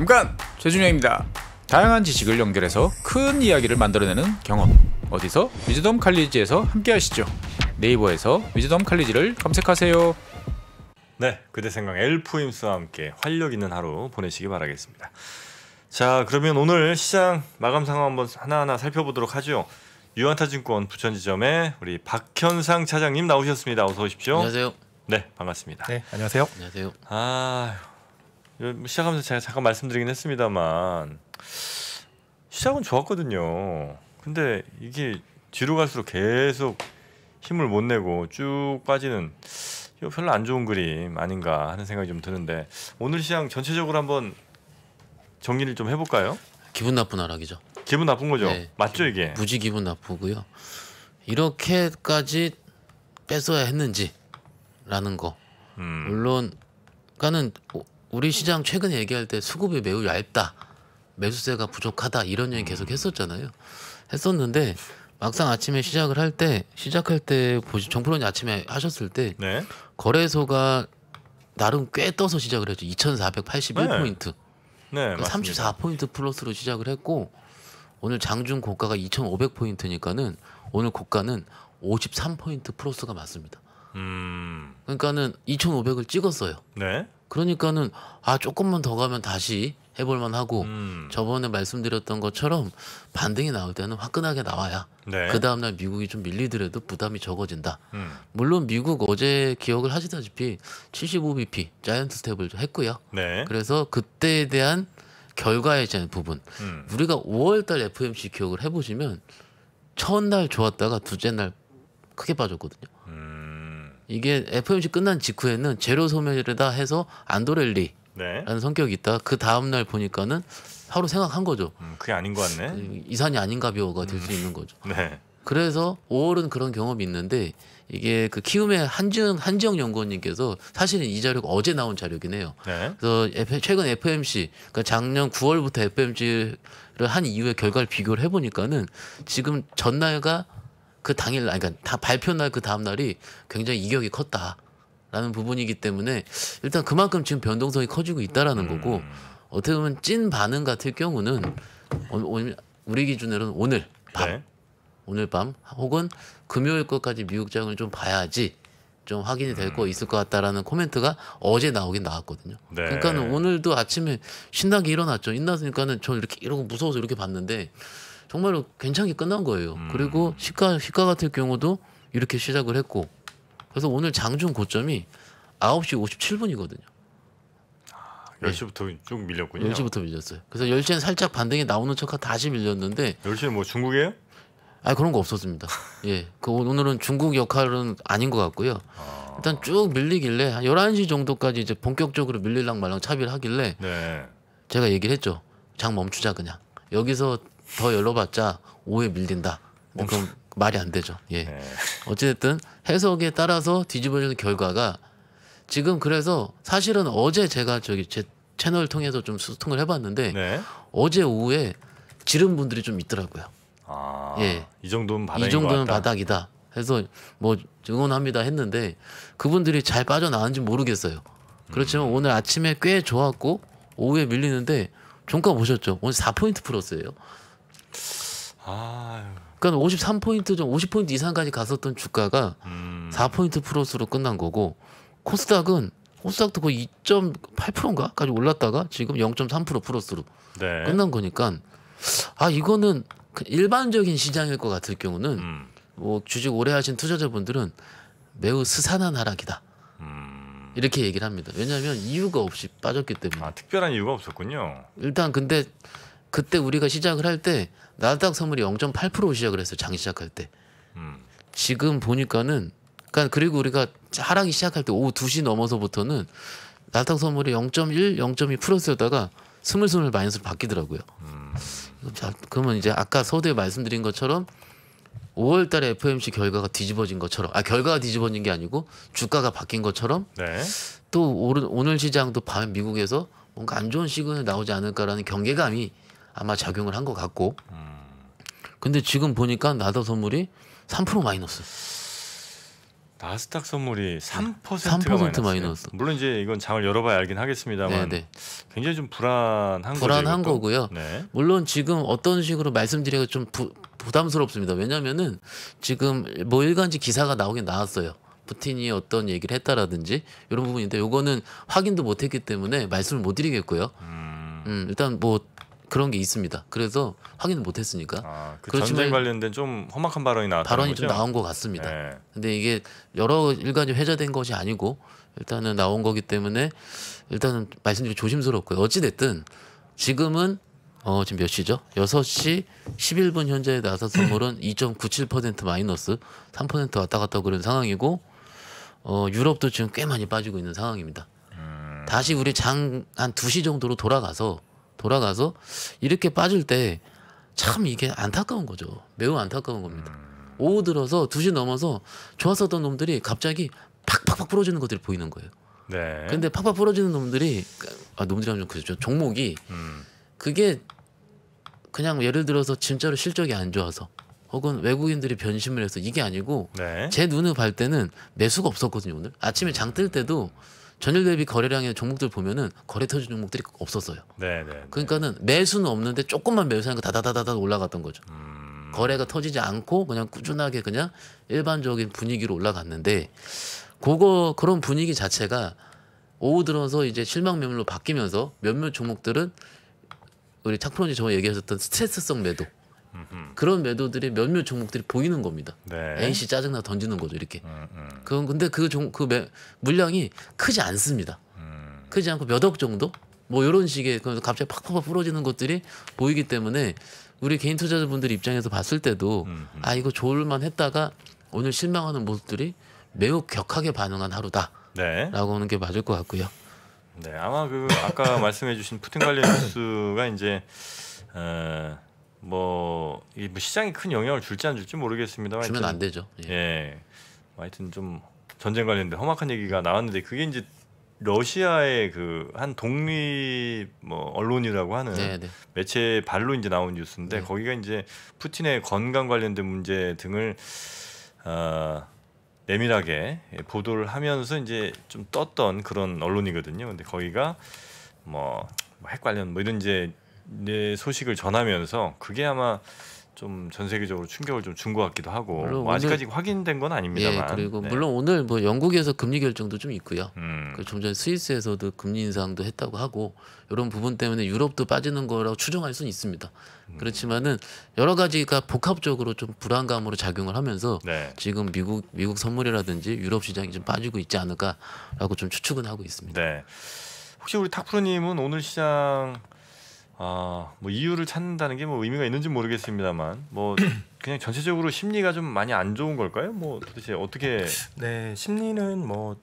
잠깐! 최준영입니다. 다양한 지식을 연결해서 큰 이야기를 만들어내는 경험. 어디서? 위즈덤 칼리지에서 함께 하시죠. 네이버에서 위즈덤 칼리지를 검색하세요. 네, 그대 생각 엘프임스와 함께 활력 있는 하루 보내시기 바라겠습니다. 자, 그러면 오늘 시장 마감 상황 한번 하나하나 살펴보도록 하죠. 유한타증권 부천지점에 우리 박현상 차장님 나오셨습니다. 어서 오십시오. 안녕하세요. 네, 반갑습니다. 네, 안녕하세요. 안녕하세요. 아, 뭐 시작하면서 제가 잠깐 말씀드리긴 했습니다만 시작은 좋았거든요. 근데 이게 뒤로 갈수록 계속 힘을 못 내고 쭉 빠지는 이거 별로 안 좋은 그림 아닌가 하는 생각이 좀 드는데 오늘 시장 전체적으로 한번 정리를 좀 해볼까요? 기분 나쁜 하락이죠. 기분 나쁜 거죠. 네, 맞죠 이게? 무지 기분 나쁘고요. 이렇게까지 뺏어야 했는지라는 거. 음. 물론, 그러니까는 우리 시장 최근에 얘기할 때 수급이 매우 얇다. 매수세가 부족하다 이런 얘기 계속 했었잖아요. 했었는데 막상 아침에 시작을 할 때 시작할 때 보시 정프론님 아침에 하셨을 때 네. 거래소가 나름 꽤 떠서 시작을 했죠. 2,481포인트. 네. 네그 34포인트 플러스로 시작을 했고 오늘 장중 고가가 2,500포인트니까는 오늘 고가는 53포인트 플러스가 맞습니다. 음. 그러니까는 2,500을 찍었어요. 네. 그러니까는 아 조금만 더 가면 다시 해볼만 하고 음. 저번에 말씀드렸던 것처럼 반등이 나올 때는 화끈하게 나와야 네. 그 다음날 미국이 좀 밀리더라도 부담이 적어진다. 음. 물론 미국 어제 기억을 하시다시피 75bp 자이언트 스텝을 했고요. 네. 그래서 그때에 대한 결과에 대한 부분 음. 우리가 5월달 FMC 기억을 해보시면 첫날 좋았다가 두째 날 크게 빠졌거든요. 이게 FOMC 끝난 직후에는 제로 소멸이다 해서 안도렐리 라는 네. 성격이 있다. 그 다음 날 보니까는 하루 생각한 거죠. 음, 그게 아닌 것 같네. 그 이산이 아닌가벼가 될수 음. 있는 거죠. 네. 그래서 5월은 그런 경험이 있는데 이게 그 키움의 한지영 한지영 연구원님께서 사실은 이 자료가 어제 나온 자료긴 해요. 네. 그래서 최근 FMC 그러니까 작년 9월부터 FMC를 한 이후에 결과를 비교를 해보니까는 지금 전날과 그 당일 날, 그러니까 다 발표 날 그 다음 날이 굉장히 이격이 컸다라는 부분이기 때문에 일단 그만큼 지금 변동성이 커지고 있다라는 음. 거고 어떻게 보면 찐 반응 같은 경우는 우리 기준으로는 오늘 밤 네. 오늘 밤 혹은 금요일 것까지 미국장을 좀 봐야지 좀 확인이 될거 음. 있을 것 같다라는 코멘트가 어제 나오긴 나왔거든요. 네. 그러니까는 오늘도 아침에 신나게 일어났죠. 일어났으니까는 저 이렇게 이러고 무서워서 이렇게 봤는데 정말 로 괜찮게 끝난 거예요. 음. 그리고 시가 시가 같은 경우도 이렇게 시작을 했고 그래서 오늘 장중 고점이 9시 57분이거든요. 아, 10시부터 네. 쭉 밀렸군요. 10시부터 밀렸어요. 그래서 10시엔 살짝 반등이 나오는 척하 다시 밀렸는데 10시에 뭐 중국이에요? 아 그런 거 없었습니다. 예, 그 오늘은 중국 역할은 아닌 것 같고요. 아. 일단 쭉 밀리길래 한 11시 정도까지 이제 본격적으로 밀릴랑 말랑 차비를 하길래 네. 제가 얘기를 했죠. 장 멈추자 그냥. 여기서 더 열어봤자 오에 밀린다. 그럼 말이 안 되죠. 예. 네. 어쨌든 해석에 따라서 뒤집어지는 결과가 지금 그래서 사실은 어제 제가 저기 제 채널 통해서 좀 소통을 해봤는데 네. 어제 오후에 지른 분들이 좀 있더라고요. 아, 예. 이정도는 바닥이 이 정도면 바닥이다. 해서 뭐 응원합니다 했는데 그분들이 잘 빠져나왔는지 모르겠어요. 그렇지만 음. 오늘 아침에 꽤 좋았고 오후에 밀리는데 종가 보셨죠? 오늘 4포인트 플러스예요. 그러니까 53포인트 좀 50포인트 이상까지 갔었던 주가가 음. 4포인트 플러스로 끝난 거고 코스닥은 코스닥도 거의 2.8%인가까지 올랐다가 지금 0.3% 플러스로 네. 끝난 거니까 아 이거는 그 일반적인 시장일 것 같을 경우는 음. 뭐 주식 오래 하신 투자자분들은 매우 스산한 하락이다. 음. 이렇게 얘기를 합니다. 왜냐하면 이유가 없이 빠졌기 때문에. 아, 특별한 이유가 없었군요. 일단 근데 그때 우리가 시작을 할때 나스닥 선물이 0.8% 시작을 했어요. 장이 시작할 때. 음. 지금 보니까는 그러니까 그리고 우리가 하락이 시작할 때 오후 2시 넘어서부터는 나스닥 선물이 0.1, 0.2 플러스였다가 스물스물 마이너스로 바뀌더라고요. 음. 자, 그러면 이제 아까 서두에 말씀드린 것처럼 5월 달에 FOMC 결과가 뒤집어진 것처럼 아 결과가 뒤집어진 게 아니고 주가가 바뀐 것처럼 네. 또 오른, 오늘 시장도 밤 미국에서 뭔가 안 좋은 시그널 나오지 않을까라는 경계감이 아마 작용을 한 것 같고 음. 근데 지금 보니까 나더 선물이 3% 마이너스. 나스닥 선물이 3%가 3% 마이너스. 마이너스. 물론 이제 이건 장을 열어봐야 알긴 하겠습니다만 네네. 네. 굉장히 좀 불안한 불안한 거죠, 거고요. 네. 물론 지금 어떤 식으로 말씀드리기가 좀 부, 부담스럽습니다. 왜냐면은 지금 뭐 일간지 기사가 나오긴 나왔어요. 푸틴이 어떤 얘기를 했다라든지 이런 부분인데 요거는 확인도 못했기 때문에 말씀을 못 드리겠고요. 음, 음 일단 뭐 그런 게 있습니다. 그래서 확인을 못 했으니까. 아, 그 전쟁 관련된 좀 험악한 발언이 나왔다 발언이 거죠? 좀 나온 것 같습니다. 네. 근데 이게 여러 일간이 회자된 것이 아니고 일단은 나온 거기 때문에 일단은 말씀드리 조심스럽고요. 어찌 됐든 지금은 어 지금 몇 시죠? 6시 11분 현재에 나사 선물은 2.97% 마이너스 3% 왔다 갔다 그런 상황이고 어 유럽도 지금 꽤 많이 빠지고 있는 상황입니다. 음... 다시 우리 장 한 2시 정도로 돌아가서 돌아가서 이렇게 빠질 때 참 이게 안타까운 거죠. 매우 안타까운 겁니다. 음. 오후 들어서 2시 넘어서 좋았었던 놈들이 갑자기 팍팍팍 부러지는 것들이 보이는 거예요. 네. 근데 팍팍 부러지는 놈들이 아 놈들이 하면 그죠 종목이 음. 그게 그냥 예를 들어서 진짜로 실적이 안 좋아서 혹은 외국인들이 변심을 해서 이게 아니고 네. 제 눈을 볼 때는 매수가 없었거든요 오늘 아침에 장 뜰 때도 전일 대비 거래량의 종목들 보면은 거래 터진 종목들이 없었어요. 네, 네, 네, 그러니까는 매수는 없는데 조금만 매수하니까 다다다다다 올라갔던 거죠. 음... 거래가 터지지 않고 그냥 꾸준하게 그냥 일반적인 분위기로 올라갔는데 그거 그런 분위기 자체가 오후 들어서 이제 실망 매물로 바뀌면서 몇몇 종목들은 우리 착프로지 저번에 얘기하셨던 스트레스성 매도 그런 매도들이 몇몇 종목들이 보이는 겁니다. 네. NC 짜증나 던지는 거죠 이렇게. 음, 음. 그 근데 그종그 그 물량이 크지 않습니다. 음. 크지 않고 몇 억 정도 뭐 이런 식의 갑자기 팍팍팍 부러지는 것들이 보이기 때문에 우리 개인 투자자분들 입장에서 봤을 때도 음흠. 아 이거 좋을만 했다가 오늘 실망하는 모습들이 매우 격하게 반응한 하루다라고 네. 하는 게 맞을 것 같고요. 네 아마 그 아까 말씀해주신 푸틴 관련 뉴스가 이제 어, 뭐, 이 뭐 시장에 큰 영향을 줄지 안 줄지 모르겠습니다만 주면 안 되죠. 예. 예. 뭐 하여튼 좀 전쟁 관련된 험악한 얘기가 나왔는데 그게 이제 러시아의 그한 독립 뭐 언론이라고 하는 네네. 네. 매체 발로 이제 나온 뉴스인데 네. 거기가 이제 푸틴의 건강 관련된 문제 등을 어, 내밀하게 보도를 하면서 이제 좀 떴던 그런 언론이거든요. 근데 거기가 뭐핵 뭐 관련 뭐 이런 이제 소식을 전하면서 그게 아마 좀 전 세계적으로 충격을 좀준것 같기도 하고 뭐 아직까지 확인된 건 아닙니다만 예, 그리고 네. 물론 오늘 뭐 영국에서 금리 결정도 좀 있고요. 음. 좀 전에 스위스에서도 금리 인상도 했다고 하고 이런 부분 때문에 유럽도 빠지는 거라고 추정할 수는 있습니다. 음. 그렇지만은 여러 가지가 복합적으로 좀 불안감으로 작용을 하면서 네. 지금 미국 미국 선물이라든지 유럽 시장이 좀 빠지고 있지 않을까라고 좀 추측은 하고 있습니다. 네. 혹시 우리 탁프로님은 오늘 시장 아, 뭐 이유를 찾는다는 게 뭐 의미가 있는지 모르겠습니다만 뭐 그냥 전체적으로 심리가 좀 많이 안 좋은 걸까요? 뭐 도대체 어떻게 네, 심리는 뭐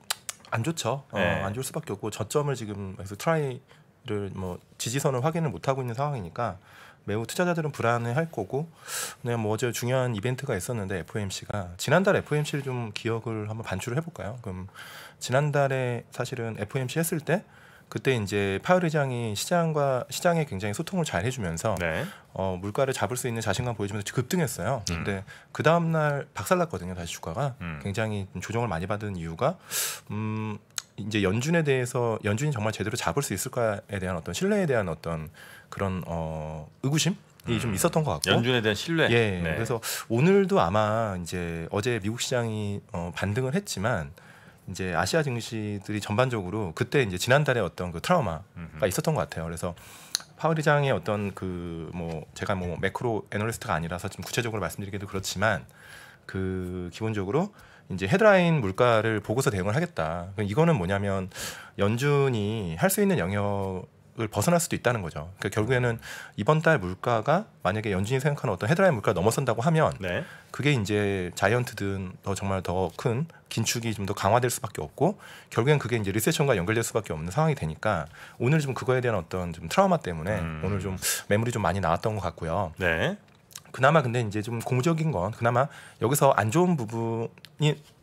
안 좋죠. 어, 네. 안 좋을 수밖에 없고 저점을 지금 그래서 트라이를 뭐 지지선을 확인을 못 하고 있는 상황이니까 매우 투자자들은 불안해할 거고 그냥 네, 뭐 어제 중요한 이벤트가 있었는데 FOMC가 지난달 FOMC를 좀 기억을 한번 반추를 해볼까요? 그럼 지난달에 사실은 FOMC 했을 때 그때 이제 파월 의장이 시장과 시장에 굉장히 소통을 잘 해주면서 네. 어, 물가를 잡을 수 있는 자신감 보여주면서 급등했어요. 음. 근데 그 다음 날 박살났거든요. 다시 주가가 음. 굉장히 조정을 많이 받은 이유가 음, 이제 연준에 대해서 연준이 정말 제대로 잡을 수 있을까에 대한 어떤 신뢰에 대한 어떤 그런 어, 의구심 이좀 음. 있었던 것 같고 연준에 대한 신뢰. 예. 네. 그래서 오늘도 아마 이제 어제 미국 시장이 어, 반등을 했지만 이제 아시아 증시들이 전반적으로 그때 이제 지난달에 어떤 그 트라우마가 있었던 것 같아요. 그래서 파월의장의 어떤 그 뭐 제가 뭐 매크로 애널리스트가 아니라서 좀 구체적으로 말씀드리기도 그렇지만 그 기본적으로 이제 헤드라인 물가를 보고서 대응을 하겠다. 이거는 뭐냐면 연준이 할 수 있는 영역 전략을 벗어날 수도 있다는 거죠. 그러니까 결국에는 이번 달 물가가 만약에 연준이 생각하는 어떤 헤드라인 물가 넘어선다고 하면 네. 그게 이제 자이언트든 더 정말 더 큰 긴축이 좀 더 강화될 수밖에 없고 결국엔 그게 이제 리세션과 연결될 수밖에 없는 상황이 되니까 오늘 좀 그거에 대한 어떤 좀 트라우마 때문에 음. 오늘 좀 매물이 좀 많이 나왔던 것 같고요. 네. 그나마 근데 이제 좀 공적인 건 그나마 여기서 안 좋은 부분이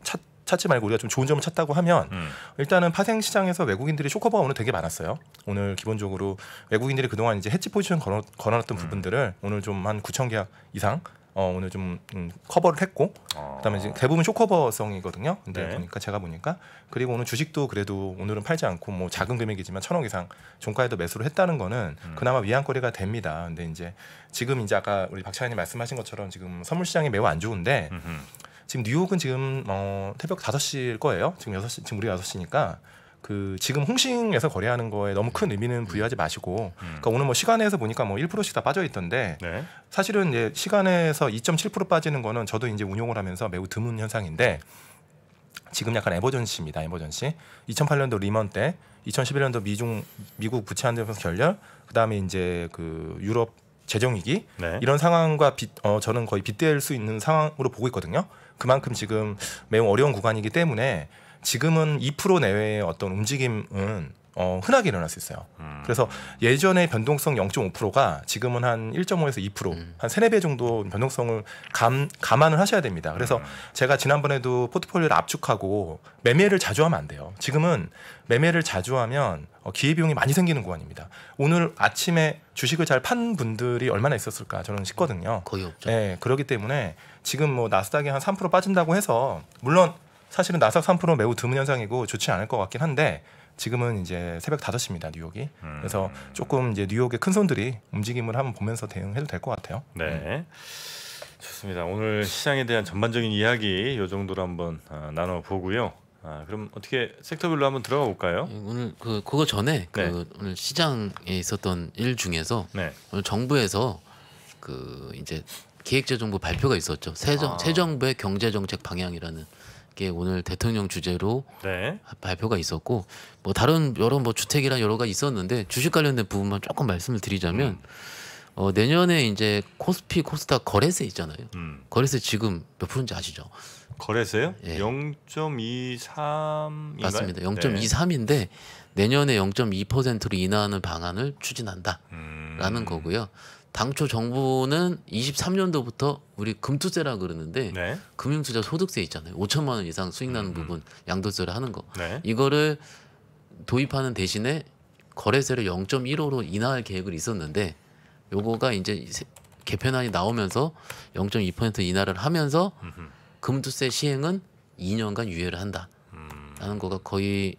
찾 찾지 말고 우리가 좀 좋은 점을 찾다고 하면 음. 일단은 파생 시장에서 외국인들이 쇼커버가 오늘 되게 많았어요. 오늘 기본적으로 외국인들이 그동안 이제 해치 포지션 걸어, 어 놨던 음. 부분들을 오늘 좀 한 9천 계약 이상 어, 오늘 좀 음, 커버를 했고 어. 그다음에 이제 대부분 쇼커버성이거든요. 근데 네. 보니까 제가 보니까 그리고 오늘 주식도 그래도 오늘은 팔지 않고 뭐 작은 금액이지만 천억 이상 종가에도 매수를 했다는 거는 음. 그나마 위안거리가 됩니다. 근데 이제 지금 이제 아까 우리 박차현님 말씀하신 것처럼 지금 선물 시장이 매우 안 좋은데. 음흠. 지금 뉴욕은 지금 어, 새벽 5시일 거예요. 지금 6시 지금 우리가 6시니까 그 지금 홍싱에서 거래하는 거에 너무 큰 의미는 음. 부여하지 마시고 음. 그러니까 오늘 뭐 시간에서 보니까 뭐 1%씩 다 빠져 있던데 네. 사실은 이제 시간에서 2.7% 빠지는 거는 저도 이제 운용을 하면서 매우 드문 현상인데 지금 약간 에버전시입니다. 에버전시. 2008년도 리먼 때, 2011년도 미중 미국 부채 안정성 결렬, 그다음에 이제 그 유럽 재정 위기 네. 이런 상황과 비, 어, 저는 거의 빗댈수 있는 상황으로 보고 있거든요. 그만큼 지금 매우 어려운 구간이기 때문에 지금은 2% 내외의 어떤 움직임은 어, 흔하게 일어날 수 있어요. 음. 그래서 예전에 변동성 0.5%가 지금은 한 1.5에서 2%, 음. 한 3, 4배 정도 변동성을 감, 감안을 하셔야 됩니다. 그래서 음. 제가 지난번에도 포트폴리오를 압축하고 매매를 자주 하면 안 돼요. 지금은 매매를 자주 하면 어, 기회비용이 많이 생기는 구간입니다. 오늘 아침에 주식을 잘 판 분들이 얼마나 있었을까 저는 싶거든요. 거의 없죠. 네, 그렇기 때문에 지금 뭐 나스닥이 한 3% 빠진다고 해서 물론 사실은 나스닥 3% 매우 드문 현상이고 좋지 않을 것 같긴 한데 지금은 이제 새벽 5시입니다, 뉴욕이. 음. 그래서 조금 이제 뉴욕의 큰 손들이 움직임을 한번 보면서 대응해도 될 것 같아요. 네. 음. 좋습니다. 오늘 시장에 대한 전반적인 이야기 이 정도로 한번 아, 나눠보고요. 아 그럼 어떻게 섹터별로 한번 들어가 볼까요? 예, 오늘 그 그거 전에 그 네. 오늘 시장에 있었던 일 중에서 네. 오늘 정부에서 그 이제 기획재정부 발표가 있었죠. 새정 아. 새정부의 경제정책 방향이라는 게 오늘 대통령 주제로 네. 발표가 있었고 뭐 다른 여러 뭐 주택이나 여러 가지 있었는데 주식 관련된 부분만 조금 말씀을 드리자면 음. 어, 내년에 이제 코스피 코스닥 거래세 있잖아요. 음. 거래세 지금 몇 프로인지 아시죠? 거래세요? 예. 0 2 3인가 맞습니다. 0.23인데 내년에 0.2%로 인하하는 방안을 추진한다라는 음. 거고요. 당초 정부는 23년도부터 우리 금투세라 그러는데 네. 금융투자 소득세 있잖아요. 5천만 원 이상 수익 나는 음, 음. 부분 양도세를 하는 거. 네. 이거를 도입하는 대신에 거래세를 0.15로 인하할 계획을 있었는데 요거가 이제 개편안이 나오면서 0.2% 인하를 하면서 음흠. 금투세 시행은 2년간 유예를 한다라는 거가 거의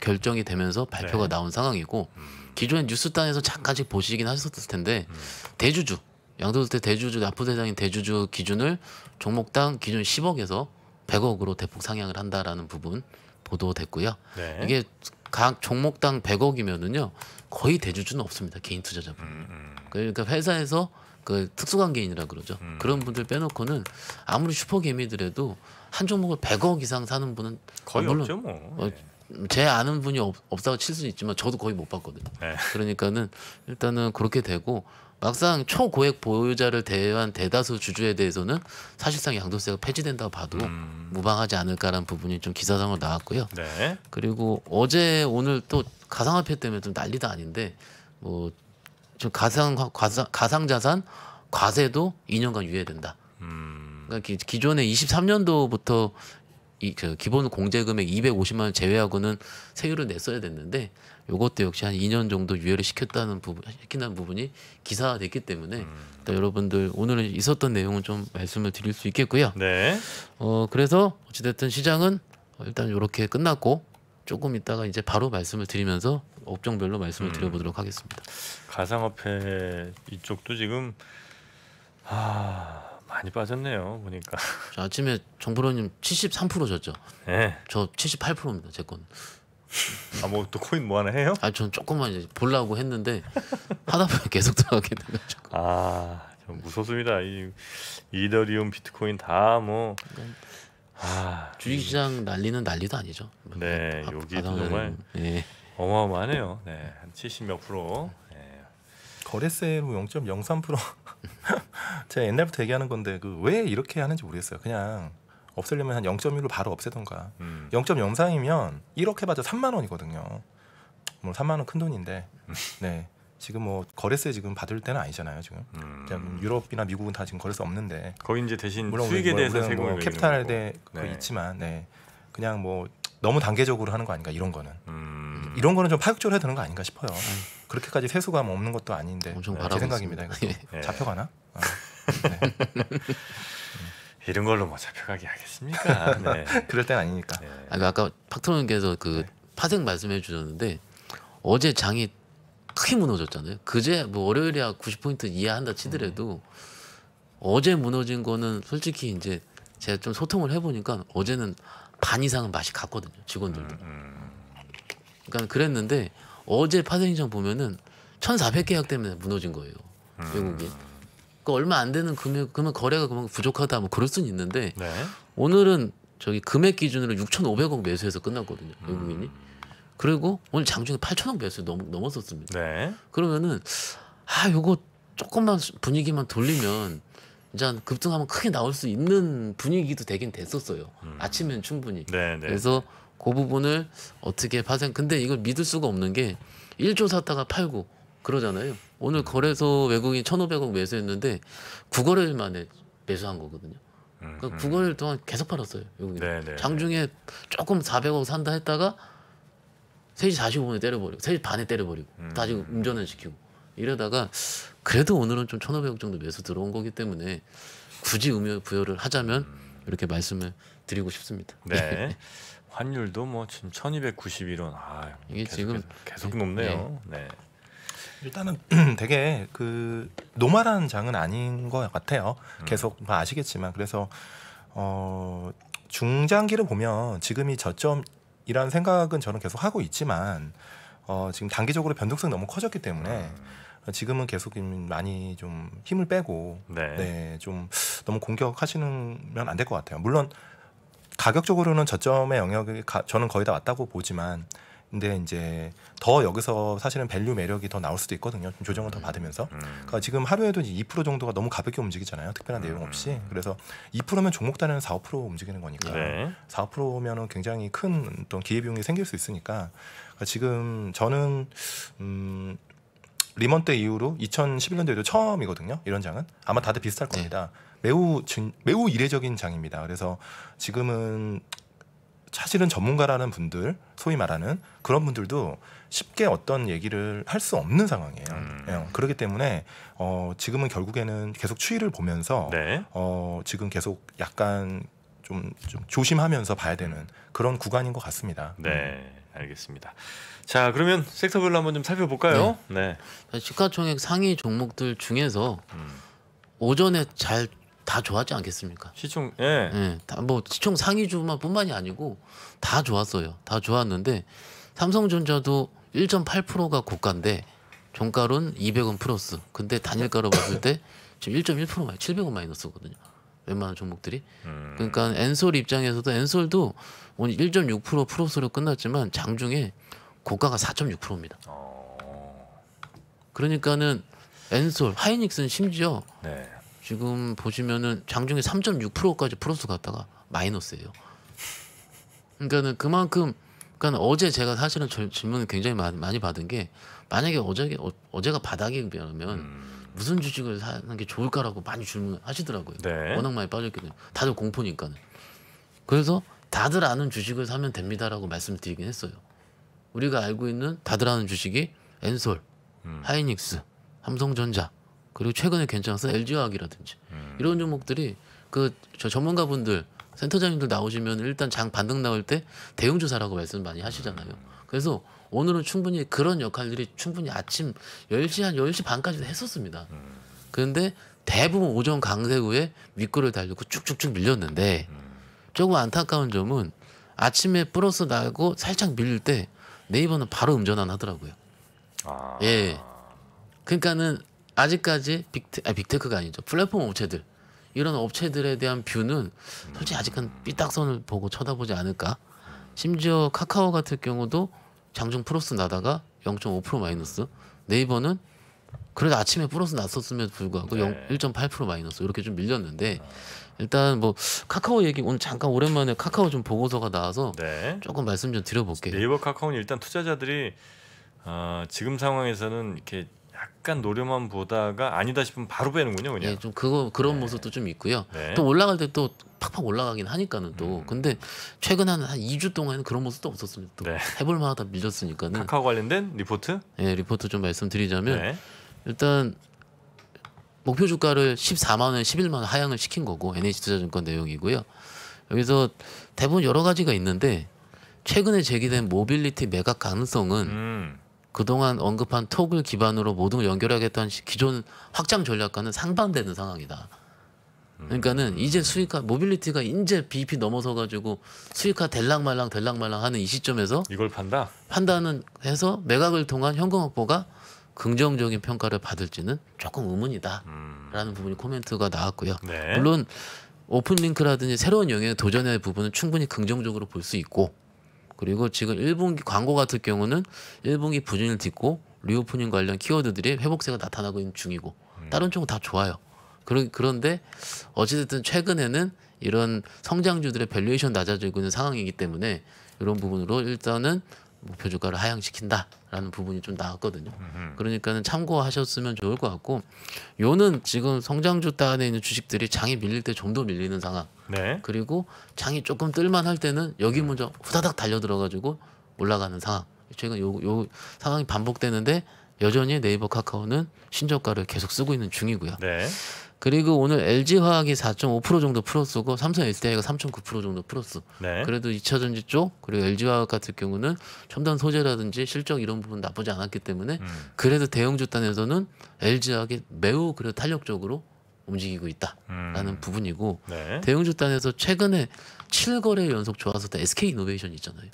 결정이 되면서 발표가 네. 나온 상황이고 음. 기존에 뉴스단에서 잠깐씩 보시긴 하셨을 텐데 음. 대주주 양도세 대주주 납부대상인 대주주 기준을 종목당 기준 10억에서 100억으로 대폭 상향을 한다라는 부분 보도됐고요. 네. 이게 각 종목당 100억이면은요 거의 대주주는 없습니다 개인 투자자분. 음, 음, 그러니까 회사에서 그 특수관계인이라 그러죠. 음. 그런 분들 빼놓고는 아무리 슈퍼개미들에도 한 종목을 100억 이상 사는 분은 거의 아, 물론 없죠 뭐. 어, 예. 제 아는 분이 없, 없다고 칠 수는 있지만 저도 거의 못 봤거든요. 네. 그러니까는 일단은 그렇게 되고 막상 초고액 보유자를 대한 대다수 주주에 대해서는 사실상 양도세가 폐지된다고 봐도 음. 무방하지 않을까라는 부분이 좀 기사상으로 나왔고요. 네. 그리고 어제 오늘 또 가상화폐 때문에 좀 난리도 아닌데 뭐 지금 가상 과상, 가상 자산 과세도 2년간 유예된다. 음. 그러니까 기, 존에 23년도부터 이그 기본 공제금액 250만 원 제외하고는 세율을 냈어야 됐는데 요것도 역시 한 2년 정도 유예를 시켰다는 부분 시킨다는 부분이 기사가 됐기 때문에 음. 그러니까 여러분들 오늘 있었던 내용은 좀 말씀을 드릴 수 있겠고요. 네. 어 그래서 어찌됐든 시장은 일단 요렇게 끝났고 조금 있다가 이제 바로 말씀을 드리면서 업종별로 말씀을 음. 드려보도록 하겠습니다. 가상화폐 이쪽도 지금 아 많이 빠졌네요 보니까. 아침에 정프로님 73% 졌죠. 네. 저 78%입니다 제 건. 아 뭐 또 코인 뭐 하나 해요? 아전 조금만 이제 보려고 했는데 하다 보면 계속 들어가게 돼가지아 무섭습니다. 이 이더리움, 비트코인 다 뭐. 아, 주식시장 난리는 난리도 아니죠. 네, 네 아, 여기 정말. 네. 어마어마하네요. 네, 한 70 몇 프로. 네. 거래세로 0.03%. 제가 옛날부터 얘기하는 건데 그 왜 이렇게 하는지 모르겠어요. 그냥 없애려면 한 0.1로 바로 없애던가. 음. 0.03이면 이렇게 봐도 3만 원이거든요. 뭐 3만 원 큰 돈인데. 네. 지금 뭐 거래세 지금 받을 때는 아니잖아요 지금 음. 뭐 유럽이나 미국은 다 지금 거래세 없는데 거의 이제 대신 물론 수익에 뭐 대해서 뭐 세금을 뭐 캡탈 대그 네. 있지만 네. 그냥 뭐 너무 단계적으로 하는 거 아닌가 이런 거는 음. 이런 거는 좀 파격적으로 해야 되는 거 아닌가 싶어요. 음. 그렇게까지 세수감 없는 것도 아닌데 네, 제 생각입니다. 예. 잡혀가나? 아. 네. 음. 이런 걸로 뭐 잡혀가게 하겠습니까? 네. 그럴 땐 아니니까. 예. 아, 그러니까 그 네. 아니, 아까 박토론께서 그 파생 말씀해 주셨는데 어제 장이 크게 무너졌잖아요. 그제 뭐 월요일이야 90포인트 이해한다 치더라도 음. 어제 무너진 거는 솔직히 이제 제가 좀 소통을 해보니까 어제는 반 이상은 맛이 같거든요. 직원들도. 음, 음. 그러니까 그랬는데 어제 파생시장 보면은 1,400 계약 때문에 무너진 거예요. 음. 외국인. 그 얼마 안 되는 금액 그러면 거래가 그만 부족하다 뭐 그럴 수는 있는데 네. 오늘은 저기 금액 기준으로 6,500억 매수해서 끝났거든요. 외국인이. 그리고 오늘 장중에 8,000억 매수 넘, 넘었었습니다. 네. 그러면은 아 요거 조금만 분위기만 돌리면 이제 급등하면 크게 나올 수 있는 분위기도 되긴 됐었어요. 음. 아침엔 충분히. 네네. 네. 그래서 그 부분을 어떻게 파생 근데 이걸 믿을 수가 없는 게 1조 샀다가 팔고 그러잖아요. 오늘 음. 거래소 외국인 1,500억 매수했는데 9거래일 만에 매수한 거거든요. 그러니까 9거래일 동안 계속 팔았어요. 외국인. 네네. 장중에 네. 조금 400억 산다 했다가 3시 45분에 때려버리고 3시 반에 때려버리고 음. 다시 운전을 시키고 이러다가 그래도 오늘은 좀 1,500억 정도 매수 들어온 거기 때문에 굳이 의미 부여를 하자면 이렇게 말씀을 드리고 싶습니다. 네. 환율도 뭐 지금 1,291원. 아, 이게 계속, 지금 계속, 높네요. 네. 네. 일단은 되게 그노멀한 장은 아닌 것 같아요. 음. 계속 뭐 아시겠지만 그래서 어 중장기를 보면 지금이 저점이라는 생각은 저는 계속 하고 있지만 어 지금 단기적으로 변동성이 너무 커졌기 때문에 음. 지금은 계속 많이 좀 힘을 빼고 네. 네좀 너무 공격하시면 안 될 것 같아요. 물론 가격적으로는 저점의 영역이 가, 저는 거의 다 왔다고 보지만 근데 이제 더 여기서 사실은 밸류 매력이 더 나올 수도 있거든요. 조정을 더 음. 받으면서. 음. 그러니까 지금 하루에도 이제 2% 정도가 너무 가볍게 움직이잖아요. 특별한 내용 음. 없이. 그래서 2%면 종목 단위는 4, 5% 움직이는 거니까. 네. 4, 5%면은 굉장히 큰 어떤 기회비용이 생길 수 있으니까. 그러니까 지금 저는 음 리먼 때 이후로 2011년도에도 처음이거든요. 이런 장은 아마 다들 비슷할 네. 겁니다. 네. 매우 진, 매우 이례적인 장입니다. 그래서 지금은 사실은 전문가라는 분들, 소위 말하는 그런 분들도 쉽게 어떤 얘기를 할 수 없는 상황이에요. 음. 예, 그렇기 때문에 어, 지금은 결국에는 계속 추이를 보면서 네. 어, 지금 계속 약간 좀, 좀 조심하면서 봐야 되는 그런 구간인 것 같습니다. 네. 음. 알겠습니다. 자, 그러면 섹터별로 한번 좀 살펴볼까요? 네. 네. 시가총액 상위 종목들 중에서 음. 오전에 잘 다 좋았지 않겠습니까? 시총 예. 네. 예, 다뭐 시총 상위주만 뿐만이 아니고 다 좋았어요. 다 좋았는데 삼성전자도 1.8%가 고가인데 종가론 200원 플러스. 근데 단일가로 봤을 때 지금 1.1%마 700원 마이너스거든요. 웬만한 종목들이. 음. 그러니까 엔솔 입장에서도 엔솔도 오늘 1.6% 플러스로 끝났지만 장중에 고가가 4.6%입니다. 어. 그러니까는 엔솔, 하이닉스는 심지어 네. 지금 보시면은 장중에 3.6%까지 플러스 갔다가 마이너스예요. 그러니까는 그만큼 그러니까 어제 제가 사실은 질문을 굉장히 많이 받은 게 만약에 어제 어제가 바닥이면 음. 무슨 주식을 사는 게 좋을까라고 많이 질문하시더라고요. 네. 워낙 많이 빠졌기 때문에 다들 공포니까. 는 그래서 다들 아는 주식을 사면 됩니다라고 말씀드리긴 했어요. 우리가 알고 있는 다들 아는 주식이 엔솔, 음. 하이닉스, 삼성전자 그리고 최근에 괜찮았어 LG화학이라든지 음. 이런 종목들이 그 저 전문가분들 센터장님들 나오시면 일단 장 반등 나올 때 대응 조사라고 말씀 많이 하시잖아요. 음. 그래서 오늘은 충분히 그런 역할들이 충분히 아침 10시 한 10시 반까지도 했었습니다. 음. 그런데 대부분 오전 강세구에 윗골을 달리고 쭉쭉쭉 밀렸는데 음. 조금 안타까운 점은 아침에 플러스 나고 살짝 밀릴 때 네이버는 바로 음전환 하더라고요. 아... 예. 그러니까는 아직까지 빅테, 아, 빅테크가 아니죠. 플랫폼 업체들 이런 업체들에 대한 뷰는 솔직히 아직은 음. 삐딱선을 보고 쳐다보지 않을까. 심지어 카카오 같은 경우도 장중 플러스 나다가 0.5% 마이너스 네이버는 그래도 아침에 플러스 났었음에도 불구하고 네. 1.8% 마이너스 이렇게 좀 밀렸는데 일단 뭐 카카오 얘기 오늘 잠깐 오랜만에 카카오 좀 보고서가 나와서 네. 조금 말씀 좀 드려볼게요. 네이버 카카오는 일단 투자자들이 어, 지금 상황에서는 이렇게 약간 노려만 보다가 아니다 싶으면 바로 빼는군요, 그냥. 예, 좀 그거 그런 네. 모습도 좀 있고요. 네. 또 올라갈 때 또 팍팍 올라가긴 하니까는 또. 음. 근데 최근 한, 한 2주 동안은 그런 모습도 없었습니다. 또 네. 해볼 만하다 밀렸으니까는. 카카오 관련된 리포트? 예, 리포트 좀 말씀드리자면 네. 일단 목표 주가를 14만 원, 11만 원 하향을 시킨 거고 NH투자증권 내용이고요. 여기서 대부분 여러 가지가 있는데 최근에 제기된 모빌리티 매각 가능성은 음. 그동안 언급한 톡을 기반으로 모든 걸 연결하겠다는 기존 확장 전략과는 상반되는 상황이다. 그러니까는 음. 이제 수익화 모빌리티가 이제 BEP 넘어서 가지고 수익화 델랑말랑델랑말랑 하는 이 시점에서 이걸 판다 판단은 해서 매각을 통한 현금 확보가 긍정적인 평가를 받을지는 조금 의문이다라는 음. 부분이 코멘트가 나왔고요. 네. 물론 오픈링크라든지 새로운 영역에 도전할 부분은 충분히 긍정적으로 볼 수 있고 그리고 지금 1분기 광고 같은 경우는 1분기 부진을 딛고 리오프닝 관련 키워드들이 회복세가 나타나고 있는 중이고 음. 다른 쪽은 다 좋아요. 그러 그런데 어찌됐든 최근에는 이런 성장주들의 밸류에이션 낮아지고 있는 상황이기 때문에 이런 부분으로 일단은 목표 뭐 주가를 하향시킨다라는 부분이 좀 나왔거든요. 그러니까는 참고하셨으면 좋을 것 같고 요는 지금 성장주단 에 있는 주식들이 장이 밀릴 때 좀 더 밀리는 상황. 네. 그리고 장이 조금 뜰만할 때는 여기 음. 먼저 후다닥 달려 들어가지고 올라가는 상황. 최근 요, 요 상황이 반복되는데 여전히 네이버 카카오는 신저가를 계속 쓰고 있는 중이고요. 네. 그리고 오늘 LG화학이 4.5% 정도 플러스고 삼성 일대가 3.9% 정도 플러스. 네. 그래도 2차전지 쪽 그리고 LG화학 같은 경우는 첨단 소재라든지 실적 이런 부분 나쁘지 않았기 때문에 음. 그래도 대형 주단에서는 LG화학이 매우 그래 탄력적으로 움직이고 있다라는 음. 부분이고 네. 대형 주단에서 최근에 7거래 연속 좋았었던 SK 이노베이션 있잖아요.